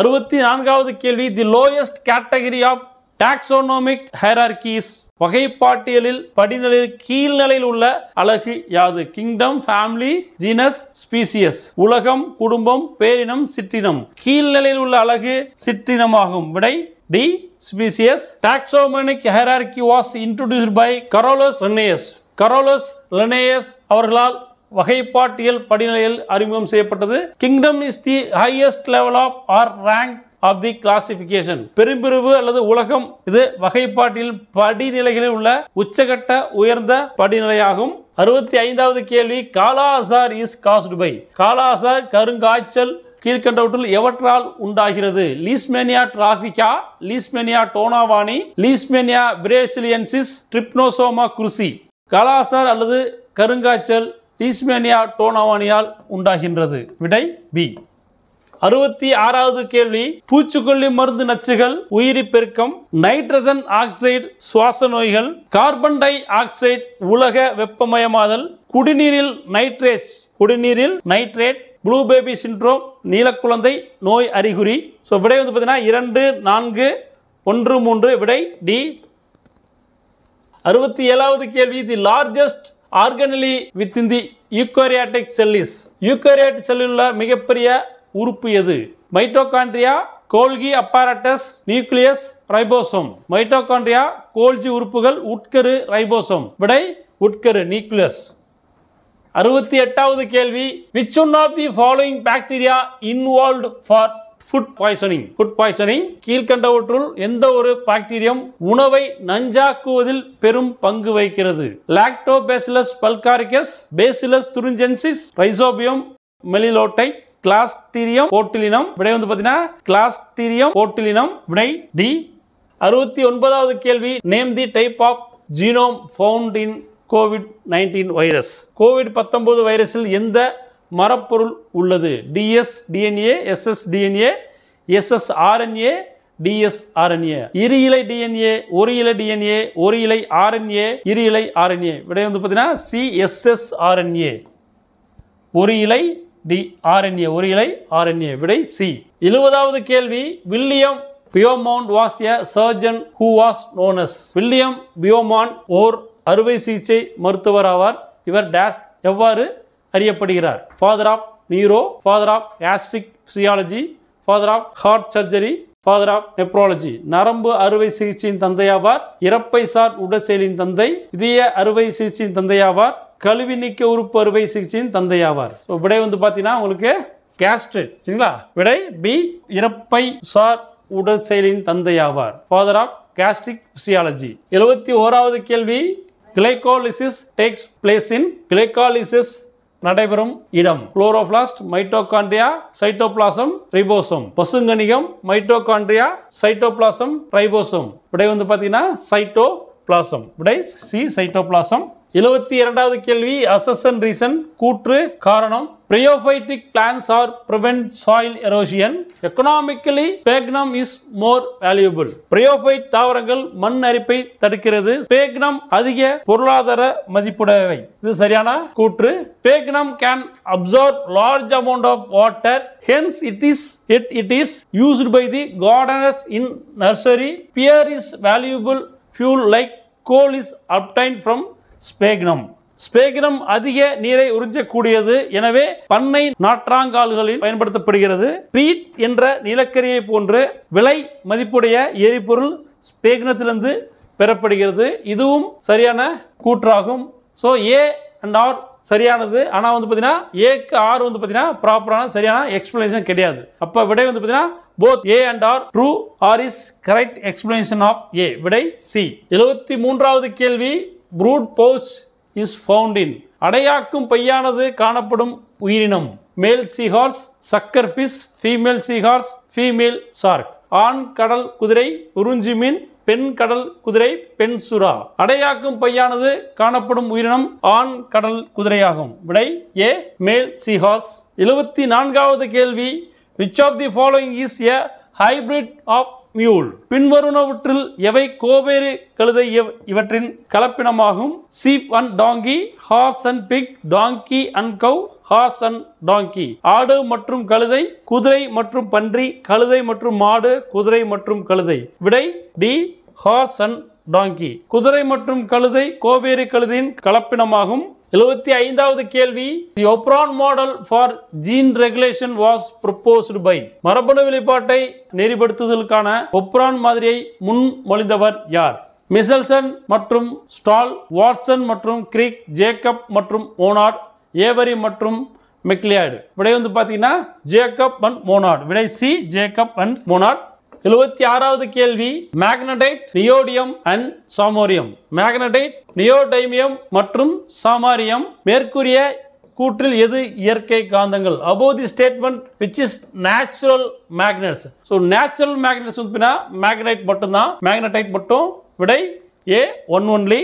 அறுபத்தி நான்காவது கேள்வி the lowest category of taxonomic hierarchies வகைப்பாட்டியலில் படிநிலையில் கீழ்நிலையில் உள்ள அழகு யாது கிங்டம் ஃபேமிலி ஜீனஸ் ஸ்பீசியஸ் உலகம் குடும்பம் பேரினம் சிற்றினம் கீழ்நிலையில் உள்ள அழகு சிற்றினமாகும் விடை D species taxonomic hierarchy was introduced by Carolus Linnaeus Carolus Linnaeus அவர்களால் வகைப்பாட்டியல் படிநிலையில் அறிமுகம் செய்யப்பட்டது kingdom is the highest level of or rank of the classification பெரும்பிரிவு அல்லது உலகம் இது வகைப்பாட்டில் படிநிலைகளில் உள்ள உச்சகட்ட உயர்ந்த படிநிலையாகும் அறுபத்தி ஐந்தாவது கேள்வி kala-azar is caused by kala-azar கருங்காய்ச்சல் கீழ்கண்டவற்றில் எவற்றால் உண்டாகிறது லீஸ்மேனியா டிராபிகா லீஸ்மேனியா டோனாவானி லீஸ்மேனியா பிரேசிலியன்சிஸ் ட்ரிப்னோசோமா குருசி காலாசார் அல்லது கருங்காய்ச்சல் லீஸ்மேனியா டோனாவானியால் உண்டாகின்றது விடை பி அறுபத்தி ஆறாவது கேள்வி பூச்சிக்கொல்லி மருந்து நச்சுகள் உயிரி பெருக்கம் நைட்ரஜன் ஆக்சைடு சுவாச நோய்கள் கார்பன் டை ஆக்சைடு உலக வெப்பமயமாதல் குடிநீரில் நைட்ரேட் குடிநீரில் நைட்ரேட் ப்ளூ பேபி சின்ட்ரோம் நீலக்குழந்தை நோய் அறிகுறி ஸோ விடை வந்து பார்த்தீங்கன்னா இரண்டு நான்கு ஒன்று மூன்று விடை டி அறுபத்தி ஏழாவது கேள்வி தி லார்ஜஸ்ட் ஆர்கனலி வித் இன் தி யூக்கோரியாட்டிக் செல்லிஸ் யூக்கோரியாட்டிக் செல்லில் மிகப்பெரிய உறுப்பு எது mitochondria Golgi apparatus nucleus ribosome mitochondria Golgi உறுப்புகள் உட்கரு ரைபோசோம் விடை உட்கரு நியூக்ளியஸ் அறுபத்தி எட்டாவது கேள்வி which one of the following bacteria involve for food poisoning food poisoning கீழ்கண்டவற்றுள் எந்த ஒரு பாக்டீரியம் உணவை நஞ்சாக்குவதில் பெரும் பங்கு வகிக்கிறது Lactobacillus bulgaricus Bacillus thuringiensis Rhizobium meliloti Clostridium botulinum விடை வந்து பார்த்தீங்கன்னா கிளாஸ்டீரியம் போட்டிலினம் விடை டி அறுபத்தி ஒன்பதாவது கேள்வி name the type of genome found in COVID nineteen virus COVID பத்தொன்பது வைரஸில் எந்த மரப்பொருள் உள்ளது DS DNA SS DNA SS RNA DS RNA இரு இலை டிஎன்ஏ ஒரு இலை டிஎன்ஏ ஒரு இலை ஆர்என்ஏ இரு இலை ஆர்என்ஏ விடை வந்து பார்த்தீங்கன்னா சிஎஸ்எஸ் ஆர்என்ஏ ஒரு இலை டி ஆர்என்ஏ ஒரு இலை ஆர்என்ஏ விடை சி எழுபதாவது கேள்வி William Beaumont was a surgeon who was known as William Beaumont ஓர் அறுவை சிகிச்சை மருத்துவர் ஆவார் இவர் டேஸ் எவ்வாறு அறியப்படுகிறார் father of neuro father of gastric physiology father of heart surgery father of nephrology நரம்பு அறுவை சிகிச்சையின் தந்தையாவார் இறப்பை சார் உடற்செயலின் தந்தை இதய அறுவை சிகிச்சையின் தந்தையாவார் கழுவி நீக்க உறுப்பு அறுவை சிகிச்சையின் தந்தையாவார் ஸோ விடை வந்து பார்த்தீங்கன்னா உங்களுக்கு கேஸ்ட்ரேட் சரிங்களா விடை பி இறப்பை சார் உடல் செயலின் தந்தையாவார் ஃபாதர் ஆஃப் கேஸ்ட்ரிக் பிசியாலஜி எழுபத்தி ஓராவது கேள்வி glycolysis takes place in glycolysis நடைபெறும் இடம் குளோரோபிளாஸ்ட் மைட்டோகாண்ட்ரியா சைட்டோபிளாசம் ரிபோசம் பசுங்கணிகம் மைட்டோகாண்ட்ரியா சைட்டோபிளாசம் ரைபோசோம் விடை வந்து பார்த்தீங்கன்னா சைட்டோ பிளாசம் விடை சி சைட்டோபிளாசம் எழுவத்தி இரண்டாவது கேள்வி அசசன் ரீசன் கூற்று காரணம் bryophytic plants are prevent soil erosion economically sphagnum is more valuable bryophyte தாவரங்கள் மண் அரிப்பை தடுக்கிறது பேக்னம் அதிக பொருளாதார மதிப்புடையவை இது சரியான கூற்று sphagnum can absorb large amount of water hence it is it it is used by the gardeners in nursery peat is valuable fuel like coal is obtained from sphagnum sphagnum அதிக நீரை உறிஞ்சக்கூடியது எனவே பண்ணை நாற்றாங்கால்களில் பயன்படுத்தப்படுகிறது பீட் என்ற நிலக்கரியை போன்று விலை மதிப்புடைய எரிபொருள் ஸ்பேக்னத்திலிருந்து பெறப்படுகிறது இதுவும் சரியான கூற்றாகும் ஸோ ஏ அண்ட் ஆர் சரியானது ஆனால் வந்து பார்த்தீங்கன்னா ஏக்கு ஆர் வந்து பார்த்தீங்கன்னா ப்ராப்பரான சரியான எக்ஸ்பிளனேஷன் கிடையாது அப்போ விடை வந்து பார்த்தீங்கன்னா both A and R true R is correct explanation of A விடை சி எழுபத்தி மூன்றாவது கேள்வி ப்ரூட் போஸ் இஸ் ஃபவுண்டின் அடையாக்கும் பையானது காணப்படும் உயிரினம் மேல் seahorse sucker fish female seahorse female shark ஆண் கடல் குதிரை உறிஞ்சி மீன் பெண் கடல் குதிரை பெண் சுறா அடையாக்கும் பையானது காணப்படும் உயிரினம் ஆண் கடல் குதிரையாகும் விடை ஏ மேல் சீஹார்ஸ் எழுபத்தி நான்காவது கேள்வி which of the following is a hybrid of mule பின்வருணவற்றில் எவை கோவேறு கழுதை இவற்றின் கலப்பினமாகும் sheep and donkey horse and pig donkey and cow horse and donkey ஆடு மற்றும் கழுதை குதிரை மற்றும் பன்றி கழுதை மற்றும் மாடு குதிரை மற்றும் கழுதை விடை டி ஹார்ஸ் அண்ட் டாங்கி குதிரை மற்றும் கழுதை கோவேரி கழுதையின் கலப்பினமாகும் எழுபத்தி ஐந்தாவது கேள்வி the operon model for gene regulation was proposed by மரபணு வெளிப்பாட்டை நெறிப்படுத்துதலுக்கான ஒப்ரான் மாதிரியை முன்மொழிந்தவர் யார் மிசல்சன் மற்றும் ஸ்டால் வாட்சன் மற்றும் கிரிக் ஜேக்கப் மற்றும் ஓனார்ட் ஏவரி மற்றும் மெக்லியாடு விடை வந்து பார்த்தீங்கன்னா ஜேக்கப் அண்ட் மோனாட் விடை சி ஜேக்கப் அண்ட் மோனாட் எழுபத்தி ஆறாவது கேள்வி magnetite neodymium and samarium magnetite neodymium மற்றும் சாமாரியம் மேற்கூறிய கூற்றில் எது இயற்கை காந்தங்கள் above the statement which is natural magnets so natural magnets வந்து மேக்னைட் மட்டும்தான் மேக்னடைட் மட்டும் விடை ஏ ஒன் ஒன்லி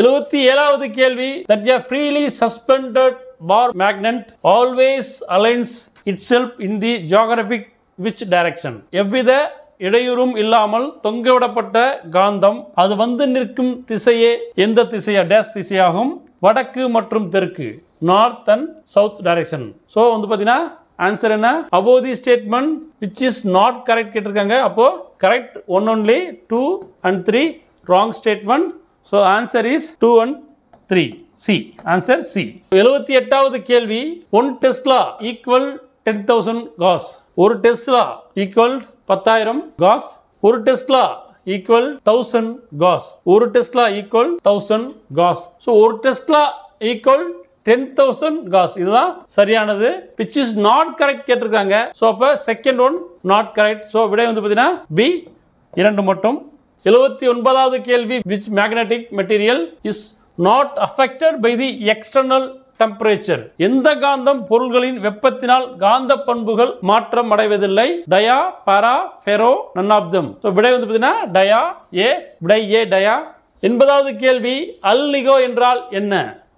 எழுபத்தி ஏழாவது கேள்வி that a freely suspended bar magnet always aligns itself in the geographic which direction எவ்வித இடையூறும் இல்லாமல் தொங்கவிடப்பட்ட காந்தம் அது வந்து நிற்கும் திசையே எந்த திசையா டேஸ் திசையாகும் வடக்கு மற்றும் தெற்கு north and south direction so வந்து பார்த்தீங்கன்னா ஆன்சர் என்ன above the statement which is not correct கேட்டிருக்காங்க அப்போது correct one only two and three wrong statement so answer is two and three C answer C எழுபத்தி எட்டாவது கேள்வி one tesla equal ten thousand gauss ஒரு tesla equal பத்தாயிரம் gauss ஒரு tesla equal thousand gauss ஒரு tesla equal thousand gauss so ஒரு tesla equal ten thousand cos இதுதான் சரியானது விச் இஸ் நாட் கரெக்ட் கேட்டிருக்காங்க ஸோ அப்போ second one not correct so விடை வந்து பார்த்தீங்கன்னா பி இரண்டு மட்டும் எழுபத்தி ஒன்பதாவது கேள்வி which magnetic material is not affected by the external temperature எந்த காந்தம் பொருள்களின் வெப்பத்தினால் காந்த பண்புகள் மாற்றம் அடைவதில்லை dia para ferro none of them so விடை வந்து பார்த்தீங்கன்னா டயா ஏ விடை ஏ டயா என்பதாவது கேள்வி அல்லிகோ என்றால் என்ன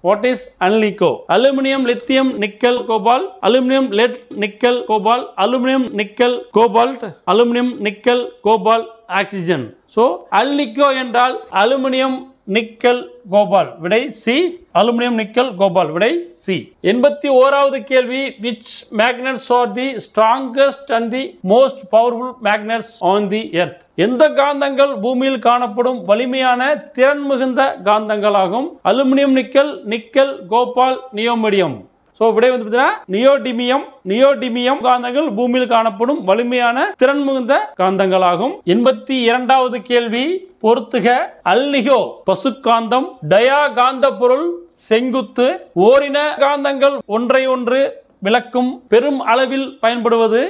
வாட் இஸ் அன்லிகோ aluminium lithium nickel cobalt aluminium lead nickel cobalt aluminium nickel cobalt aluminium nickel cobalt oxygen so alnico என்றால் அலுமினியம் நிக்கல் கோபால் விடை சி அலுமினியம் நிக்கல் கோபால் விடை சி எண்பத்தி ஓராவது கேள்வி which magnets are the strongest and the most powerful magnets on the earth எந்த காந்தங்கள் பூமியில் காணப்படும் வலிமையான திறன் மிகுந்த காந்தங்களாகும் aluminium nickel nickel cobalt neodymium so விடை வந்து பார்த்தீங்கன்னா நியோடிமியம் நியோடிமியம் காந்தங்கள் பூமியில் காணப்படும் வலிமையான திறன் மிகுந்த காந்தங்களாகும் எண்பத்தி இரண்டாவது கேள்வி பொருத்துக அல்லிகோ பசுக்காந்தம் டயா காந்த பொருள் செங்குத்து ஓரின காந்தங்கள் ஒன்றை ஒன்று விளக்கும் பெரும் அளவில் பயன்படுவது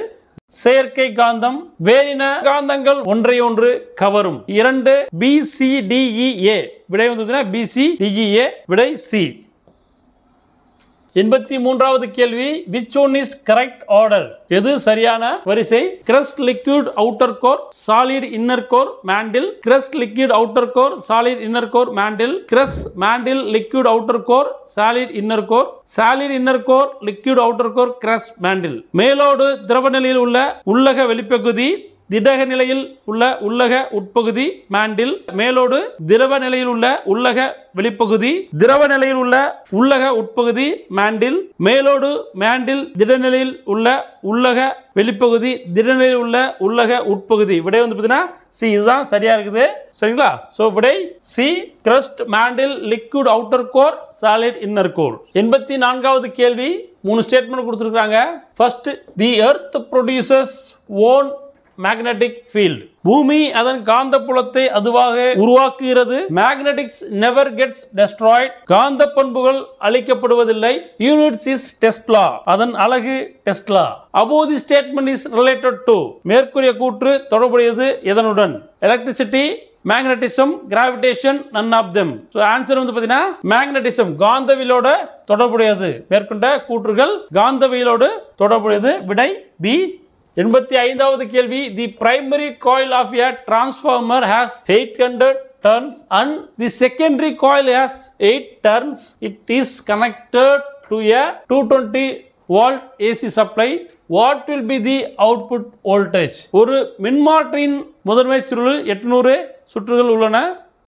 செயற்கை காந்தம் வேறின காந்தங்கள் ஒன்றையொன்று கவரும் இரண்டு பிசிடிஇஏ e விடை வந்து பிசிடிஇஏ e விடை சி எண்பத்தி மூன்றாவது கேள்வி which one is correct order எது சரியான வரிசை crust liquid outer core solid inner core mantle crust liquid outer core solid inner core mantle crust mantle liquid outer core solid inner core solid inner core liquid outer core crust mantle மேலோடு திரவ நிலையில் உள்ள உள்ளக வெளிப்பகுதி திடக நிலையில் உள்ள உள்ளக உட்பகுதி mantle மேலோடு திரவ நிலையில் உள்ள உள்ளக வெளிப்பகுதி திரவ நிலையில் உள்ள உள்ளக உட்பகுதி மேண்டில் மேலோடு மேண்டில் திடநிலையில் உள்ள உள்ளக வெளிப்பகுதி திடநிலையில் உள்ள உள்ளக உட்பகுதி விடை வந்து பார்த்தீங்கன்னா சி இதுதான் சரியா இருக்குது சரிங்களா ஸோ விடை C crust mantle liquid outer core solid inner core எண்பத்தி நான்காவது கேள்வி மூணு ஸ்டேட்மெண்ட் கொடுத்துருக்காங்க first the earth produces own magnetic field பூமி அதன் காந்த புலத்தை அதுவாக உருவாக்குகிறது மேக்னெட்டிக்ஸ் நெவர் கெட்ஸ் டெஸ்ட்ராய்ட் காந்த பண்புகள் அளிக்கப்படுவதில்லை யூனிட்ஸ் இஸ் டெஸ்ட்லா அதன் அழகு டெஸ்ட்லா அபோதி ஸ்டேட்மெண்ட் இஸ் ரிலேட்டட் டு மேற்கூறிய கூற்று தொடர்புடையது இதனுடன் electricity magnetism gravitation none of them so answer வந்து பார்த்தீங்கன்னா மேக்னட்டிசம் காந்தவியலோட தொடர்புடையது மேற்கொண்ட கூற்றுகள் காந்தவியலோடு தொடர்புடையது விடை பி எண்பத்தி ஐந்தாவது கேள்வி the primary coil of a transformer has eight hundred turns and the secondary coil has eight turns it is connected to a two twenty volt AC supply what will be the output voltage ஒரு மின்மாற்றியின் முதன்மை சுருள் எட்நூறு சுற்றுகள் உள்ளன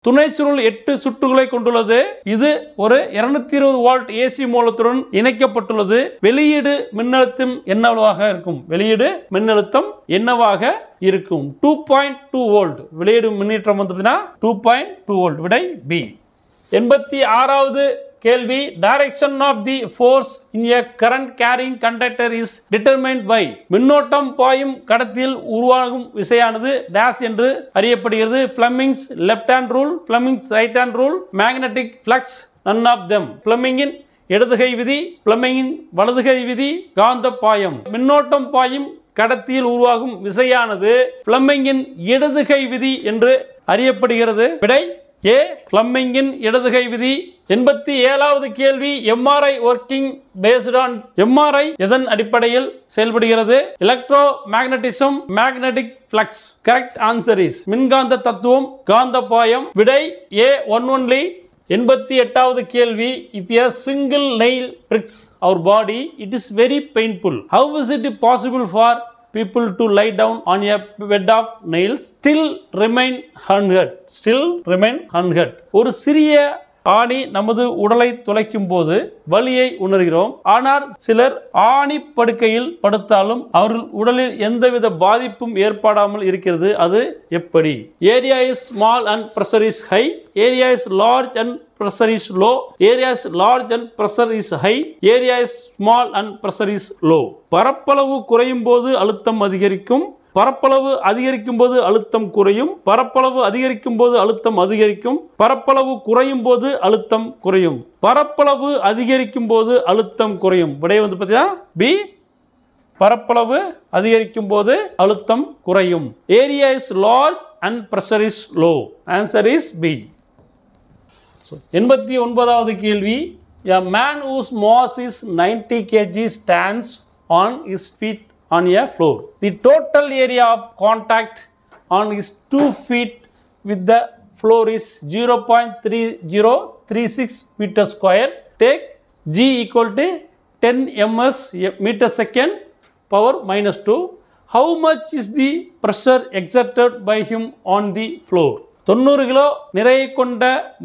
துணை சுருள் எட்டு சுற்றுகளை கொண்டுள்ளது இது ஒரு இருநூத்தி இருபது வால்ட் ஏசி மூலத்துடன் இணைக்கப்பட்டுள்ளது வெளியீடு மின்னழுத்தம் என்னவாக இருக்கும் வெளியீடு மின்னழுத்தம் என்னவாக இருக்கும் டூ பாயிண்ட் டூ வோல்ட் வெளியீடு மின்னேற்றம் வந்து டூ பாயிண்ட் டூ வோல்ட் விடை பி எண்பத்தி ஆறாவது கேள்வி direction of the force in a current carrying conductor is determined by மின்னோட்டம் பாயும் கடத்தில் உருவாகும் விசையானது டேஸ் என்று அறியப்படுகிறது Fleming's left hand rule Fleming's right hand rule magnetic flux none of them பிளமிங்கின் இடதுகை விதி பிளமிங்கின் வலதுகை விதி காந்த பாயம் மின்னோட்டம் பாயும் கடத்தியில் உருவாகும் விசையானது பிளமிங்கின் இடதுகை விதி என்று அறியப்படுகிறது விடை ஏ பிளம்மிங்கின் இடதுகை விதி எண்பத்தி ஏழாவது கேள்வி MRI working based on MRI எதன் அடிப்படையில் செயல்படுகிறது electromagnetism magnetic flux correct answer is மின்காந்த தத்துவம் காந்த பாயம் விடை ஏ ஒன் ஒன்லி எண்பத்தி எட்டாவது கேள்வி if a single nail pricks our body it is very painful how is it possible for people to lie down on a bed of nails still remain unhurt. Still remain unhurt. ஒரு சிறிய ஆணி நமது உடலை துளைக்கும் போது வலியை உணர்கிறோம் ஆனால் சிலர் ஆணி படுக்கையில் படுத்தாலும் அவர்கள் உடலில் எந்தவித பாதிப்பும் ஏற்படாமல் இருக்கிறது அது எப்படி area is small and pressure is high area is large and pressure is low area is large and pressure is high area is small and pressure is low பரப்பளவு குறையும் போது அழுத்தம் அதிகரிக்கும் பரப்பளவு அதிகரிக்கும் போது அழுத்தம் குறையும் பரப்பளவு அதிகரிக்கும் போது அழுத்தம் அதிகரிக்கும் பரப்பளவு குறையும் போது அழுத்தம் குறையும் பரப்பளவு அதிகரிக்கும் போது அழுத்தம் குறையும் விடை வந்து பார்த்தீங்கன்னா பி பரப்பளவு அதிகரிக்கும் போது அழுத்தம் குறையும் area is large and pressure is low answer is B எண்பத்தி ஒன்பதாவது கேள்வி man whose mass is ninety kg stands on his feet on a floor. The total area of contact on is 2 feet with the floor is 0.3036 meter square. Take G equal to 10 ms meter second power minus 2. How much is the pressure exerted by him on the floor? தொண்ணூறு கிலோ நிறையை கொண்ட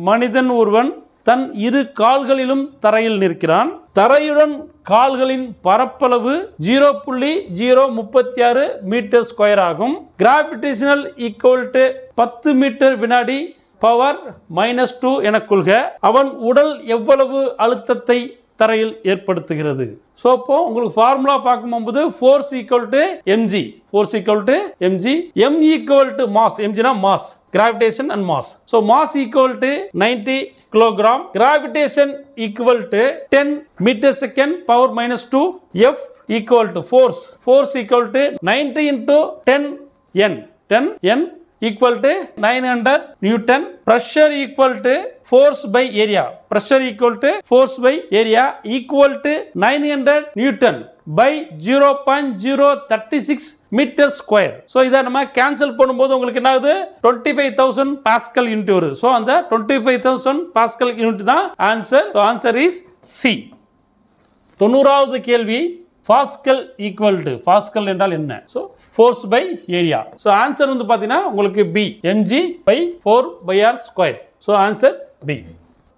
மனிதன் ஒருவன் தன் இரு கால்களிலும் தரையில் நிற்கிறான் தரையுடன் கால்களின் பரப்பளவு ஜீரோ புள்ளி ஜீரோ முப்பத்தி ஆறு மீட்டர் ஸ்கொயர் ஆகும் கிராவிடேஷனல் ஈக்குவல் டு பத்து மீட்டர் வினாடி பவர் மைனஸ் டூ என கொள்க அவன் உடல் எவ்வளவு அழுத்தத்தை தரையில் ஏற்படுத்துகிறது ஸோ அப்போ உங்களுக்கு ஃபார்முலா பார்க்கும் போது force equal to mg force equal to mg m equal to mass எம்ஜினா mass gravitation and mass so mass equal to ninety kilogram gravitation equal to 10 meter second power minus 2 f equal to force force equal to 90 into 10 n 10 n equal to 900 Newton. Pressure equal to force by area. Pressure equal to force by area equal to 900 Newton by 0.036 metre square so இதை நம்ம cancel பண்ணும்போது உங்களுக்கு என்ன ஆகுது twenty five thousand pascal unit வரும் so அந்த twenty five thousand pascal unit தான் answer answer is C தொண்ணூறாவது கேள்வி பாஸ்கல் ஈக்குவல் டு பாஸ்கல் என்றால் என்ன so force by area so answer வந்து பார்த்தீங்கன்னா உங்களுக்கு B mg by four pi r square so answer B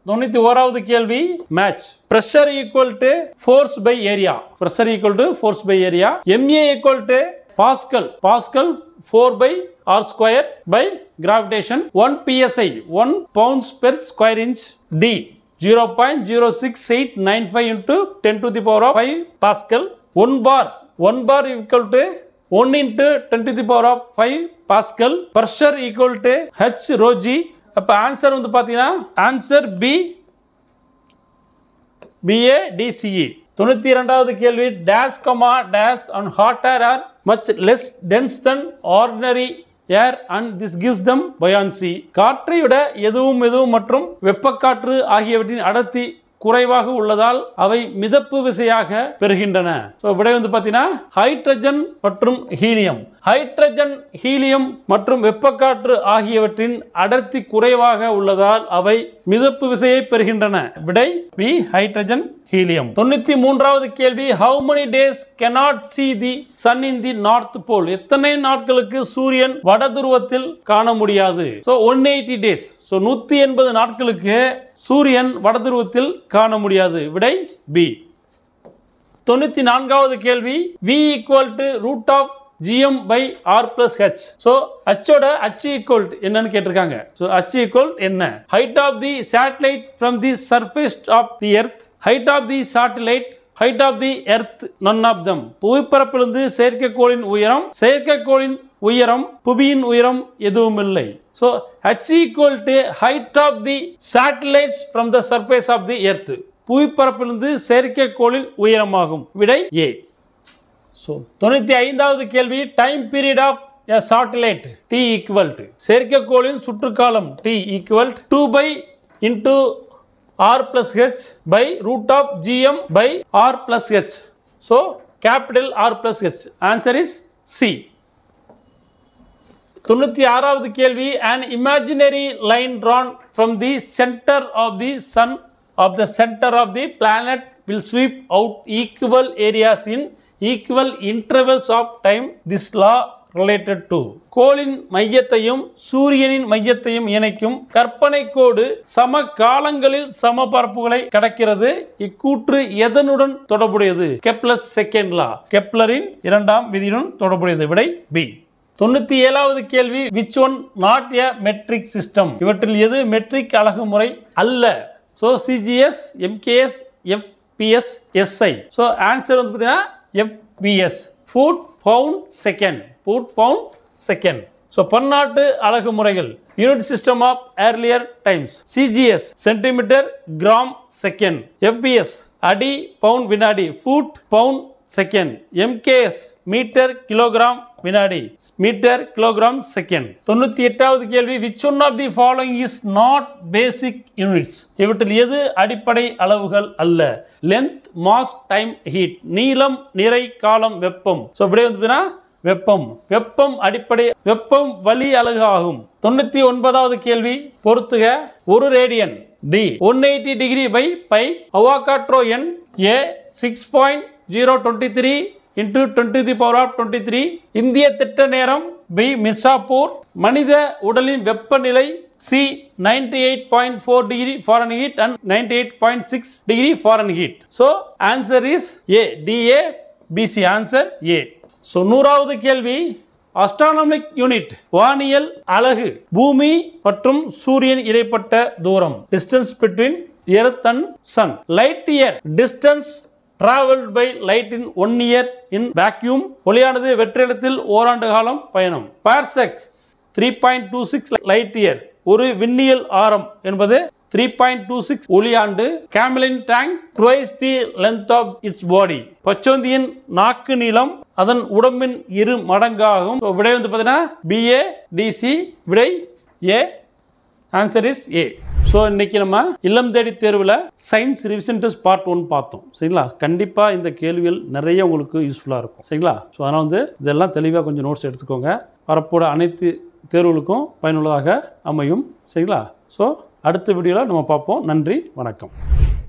தொண்ணூற்றி ஓராவது கேள்வி match pressure equal to force by area pressure equal to force by area ma equal to pascal pascal four pi r square by gravitation one PSI one pounds per square inch D zero point zero six eight nine five into ten to the power of five pascal one bar one bar equal to one into twenty to the of five pascal pressure equal to h rho g அப்போ answer வந்து பார்த்தீங்கன்னா answer B BA DCE e. தொண்ணூற்றி இரண்டாவது கேள்வி dash comma dash and hot air are much less dense than ordinary air and this gives them buoyancy காற்றை விட எதுவும் எதுவும் மற்றும் வெப்பக்காற்று ஆகியவற்றின் அடர்த்தி குறைவாக உள்ளதால் அவை மிதப்பு விசையாக பெறுகின்றன விடை வந்து பார்த்தீங்கன்னா ஹைட்ரஜன் மற்றும் ஹீலியம் ஹைட்ரஜன் ஹீலியம் மற்றும் வெப்பக்காற்று ஆகியவற்றின் அடர்த்தி குறைவாக உள்ளதால் அவை மிதப்பு விசையை பெறுகின்றன விடை பி ஹைட்ரஜன் ஹீலியம் தொண்ணூத்தி மூன்றாவது கேள்வி how many days cannot see the sun in the North Pole எத்தனை நாட்களுக்கு சூரியன் வட துருவத்தில் காண முடியாது so one eighty days so நூற்றி எண்பது நாட்களுக்கு சூரியன் வடதுருவத்தில் காண முடியாது விடை பி தொண்ணூற்றி நான்காவது கேள்வி v equal to root of GM by R plus H so ஹச்சோட அச்சு ஈக்குவல் என்னன்னு கேட்டிருக்காங்க ஸோ ஹச் ஈக்குவல் என்ன height of the satellite from the surface of the earth height of the satellite height of the earth none of them புவிப்பரப்பிலிருந்து செயற்கைக்கோளின் உயரம் செயற்கைக்கோளின் உயரம் புவியின் உயரம் எதுவும் இல்லை so h equal to height of the satellites from the surface of the earth புவிப்பரப்பிலிருந்து செயற்கைக்கோளில் உயரமாகும் விடை ஏ ஸோ தொண்ணூற்றி ஐந்தாவது கேள்வி time period of a satellite T equal to செயற்கைக்கோளின் சுற்றுக்காலம் T equal two pi into R plus H by root of GM by R plus H so capital R plus H answer is C தொண்ணூற்றி ஆறாவது கேள்வி an imaginary line drawn from the centre of the sun of the centre of the planet will sweep out equal areas in equal intervals of time this law related to கோளின் மையத்தையும் சூரியனின் மையத்தையும் இணைக்கும் கற்பனை கோடு சம காலங்களில் சம பரப்புகளை கடக்கிறது இக்கூற்று எதனுடன் தொடர்புடையது கெப்ளஸ் செகண்ட் லா கெப்ளரின் இரண்டாம் விதியுடன் தொடர்புடையது விடை பி தொண்ணூற்றி ஏழாவது கேள்வி which one not a metric system இவற்றில் எது மெட்ரிக் அழகு முறை அல்ல so CGS MKS FPS SI so answer வந்து பார்த்தீங்கன்னா FPS foot pound second foot pound second so பன்னாட்டு அழகு முறைகள் unit system of earlier times CGS centimetre gram second FPS அடி பவுண்ட் வினாடி foot pound second MKS metre kilogram வினாடி metre kilogram second தொண்ணூற்றி எட்டாவது கேள்வி which one of the following is not basic units இவற்றில் எது அடிப்படை அளவுகள் அல்ல லென்த் மாஸ் டைம் ஹீட் நீளம் நிறை காலம் வெப்பம் ஸோ இப்படி வந்து வெப்பம் வெப்பம் அடிப்படை வெப்பம் வலி அழகு ஆகும் தொண்ணூற்றி ஒன்பதாவது கேள்வி பொறுத்துக ஒரு radian D one eighty degree by pi Avogadro எண் A six point zero twenty three into twenty three power of twenty three இந்திய திட்ட நேரம் பி மிர்சாப்பூர் மனித உடலின் வெப்பநிலை C ninety eight point four degree Fahrenheit and ninety eight point six degree Fahrenheit so answer is A DA BC answer A so நூறாவது கேள்வி astronomic unit வானியல் அலகு பூமி மற்றும் சூரியன் இடைப்பட்ட தூரம் distance between earth and sun light year distance travelled by light in one year in vacuum ஒளியானது வெற்றிடத்தில் ஓராண்டு காலம் பயணம் parsec three point two six light year ஒரு விண்ணியல் ஆரம் என்பது த்ரீ பாயிண்ட் டூ சிக்ஸ் ஒளியாண்டு chameleon tongue twice the length of its body பச்சோந்தியின் நாக்கு நீளம் அதன் உடம்பின் இரு மடங்காகும் விடை வந்து பார்த்தீங்கன்னா பிஏ டிசி விடை A answer is A so இன்றைக்கி நம்ம இல்லம் தேடி தேர்வில் science revision test part one பார்த்தோம் சரிங்களா கண்டிப்பாக இந்த கேள்விகள் நிறைய உங்களுக்கு யூஸ்ஃபுல்லாக இருக்கும் சரிங்களா ஸோ அதனால் வந்து இதெல்லாம் தெளிவாக கொஞ்சம் நோட்ஸ் எடுத்துக்கோங்க வரப்போட அனைத்து தேர்வுகளுக்கும் பயனுள்ளதாக அமையும் சரிங்களா ஸோ அடுத்த வீடியோவில் நம்ம பார்ப்போம் நன்றி வணக்கம்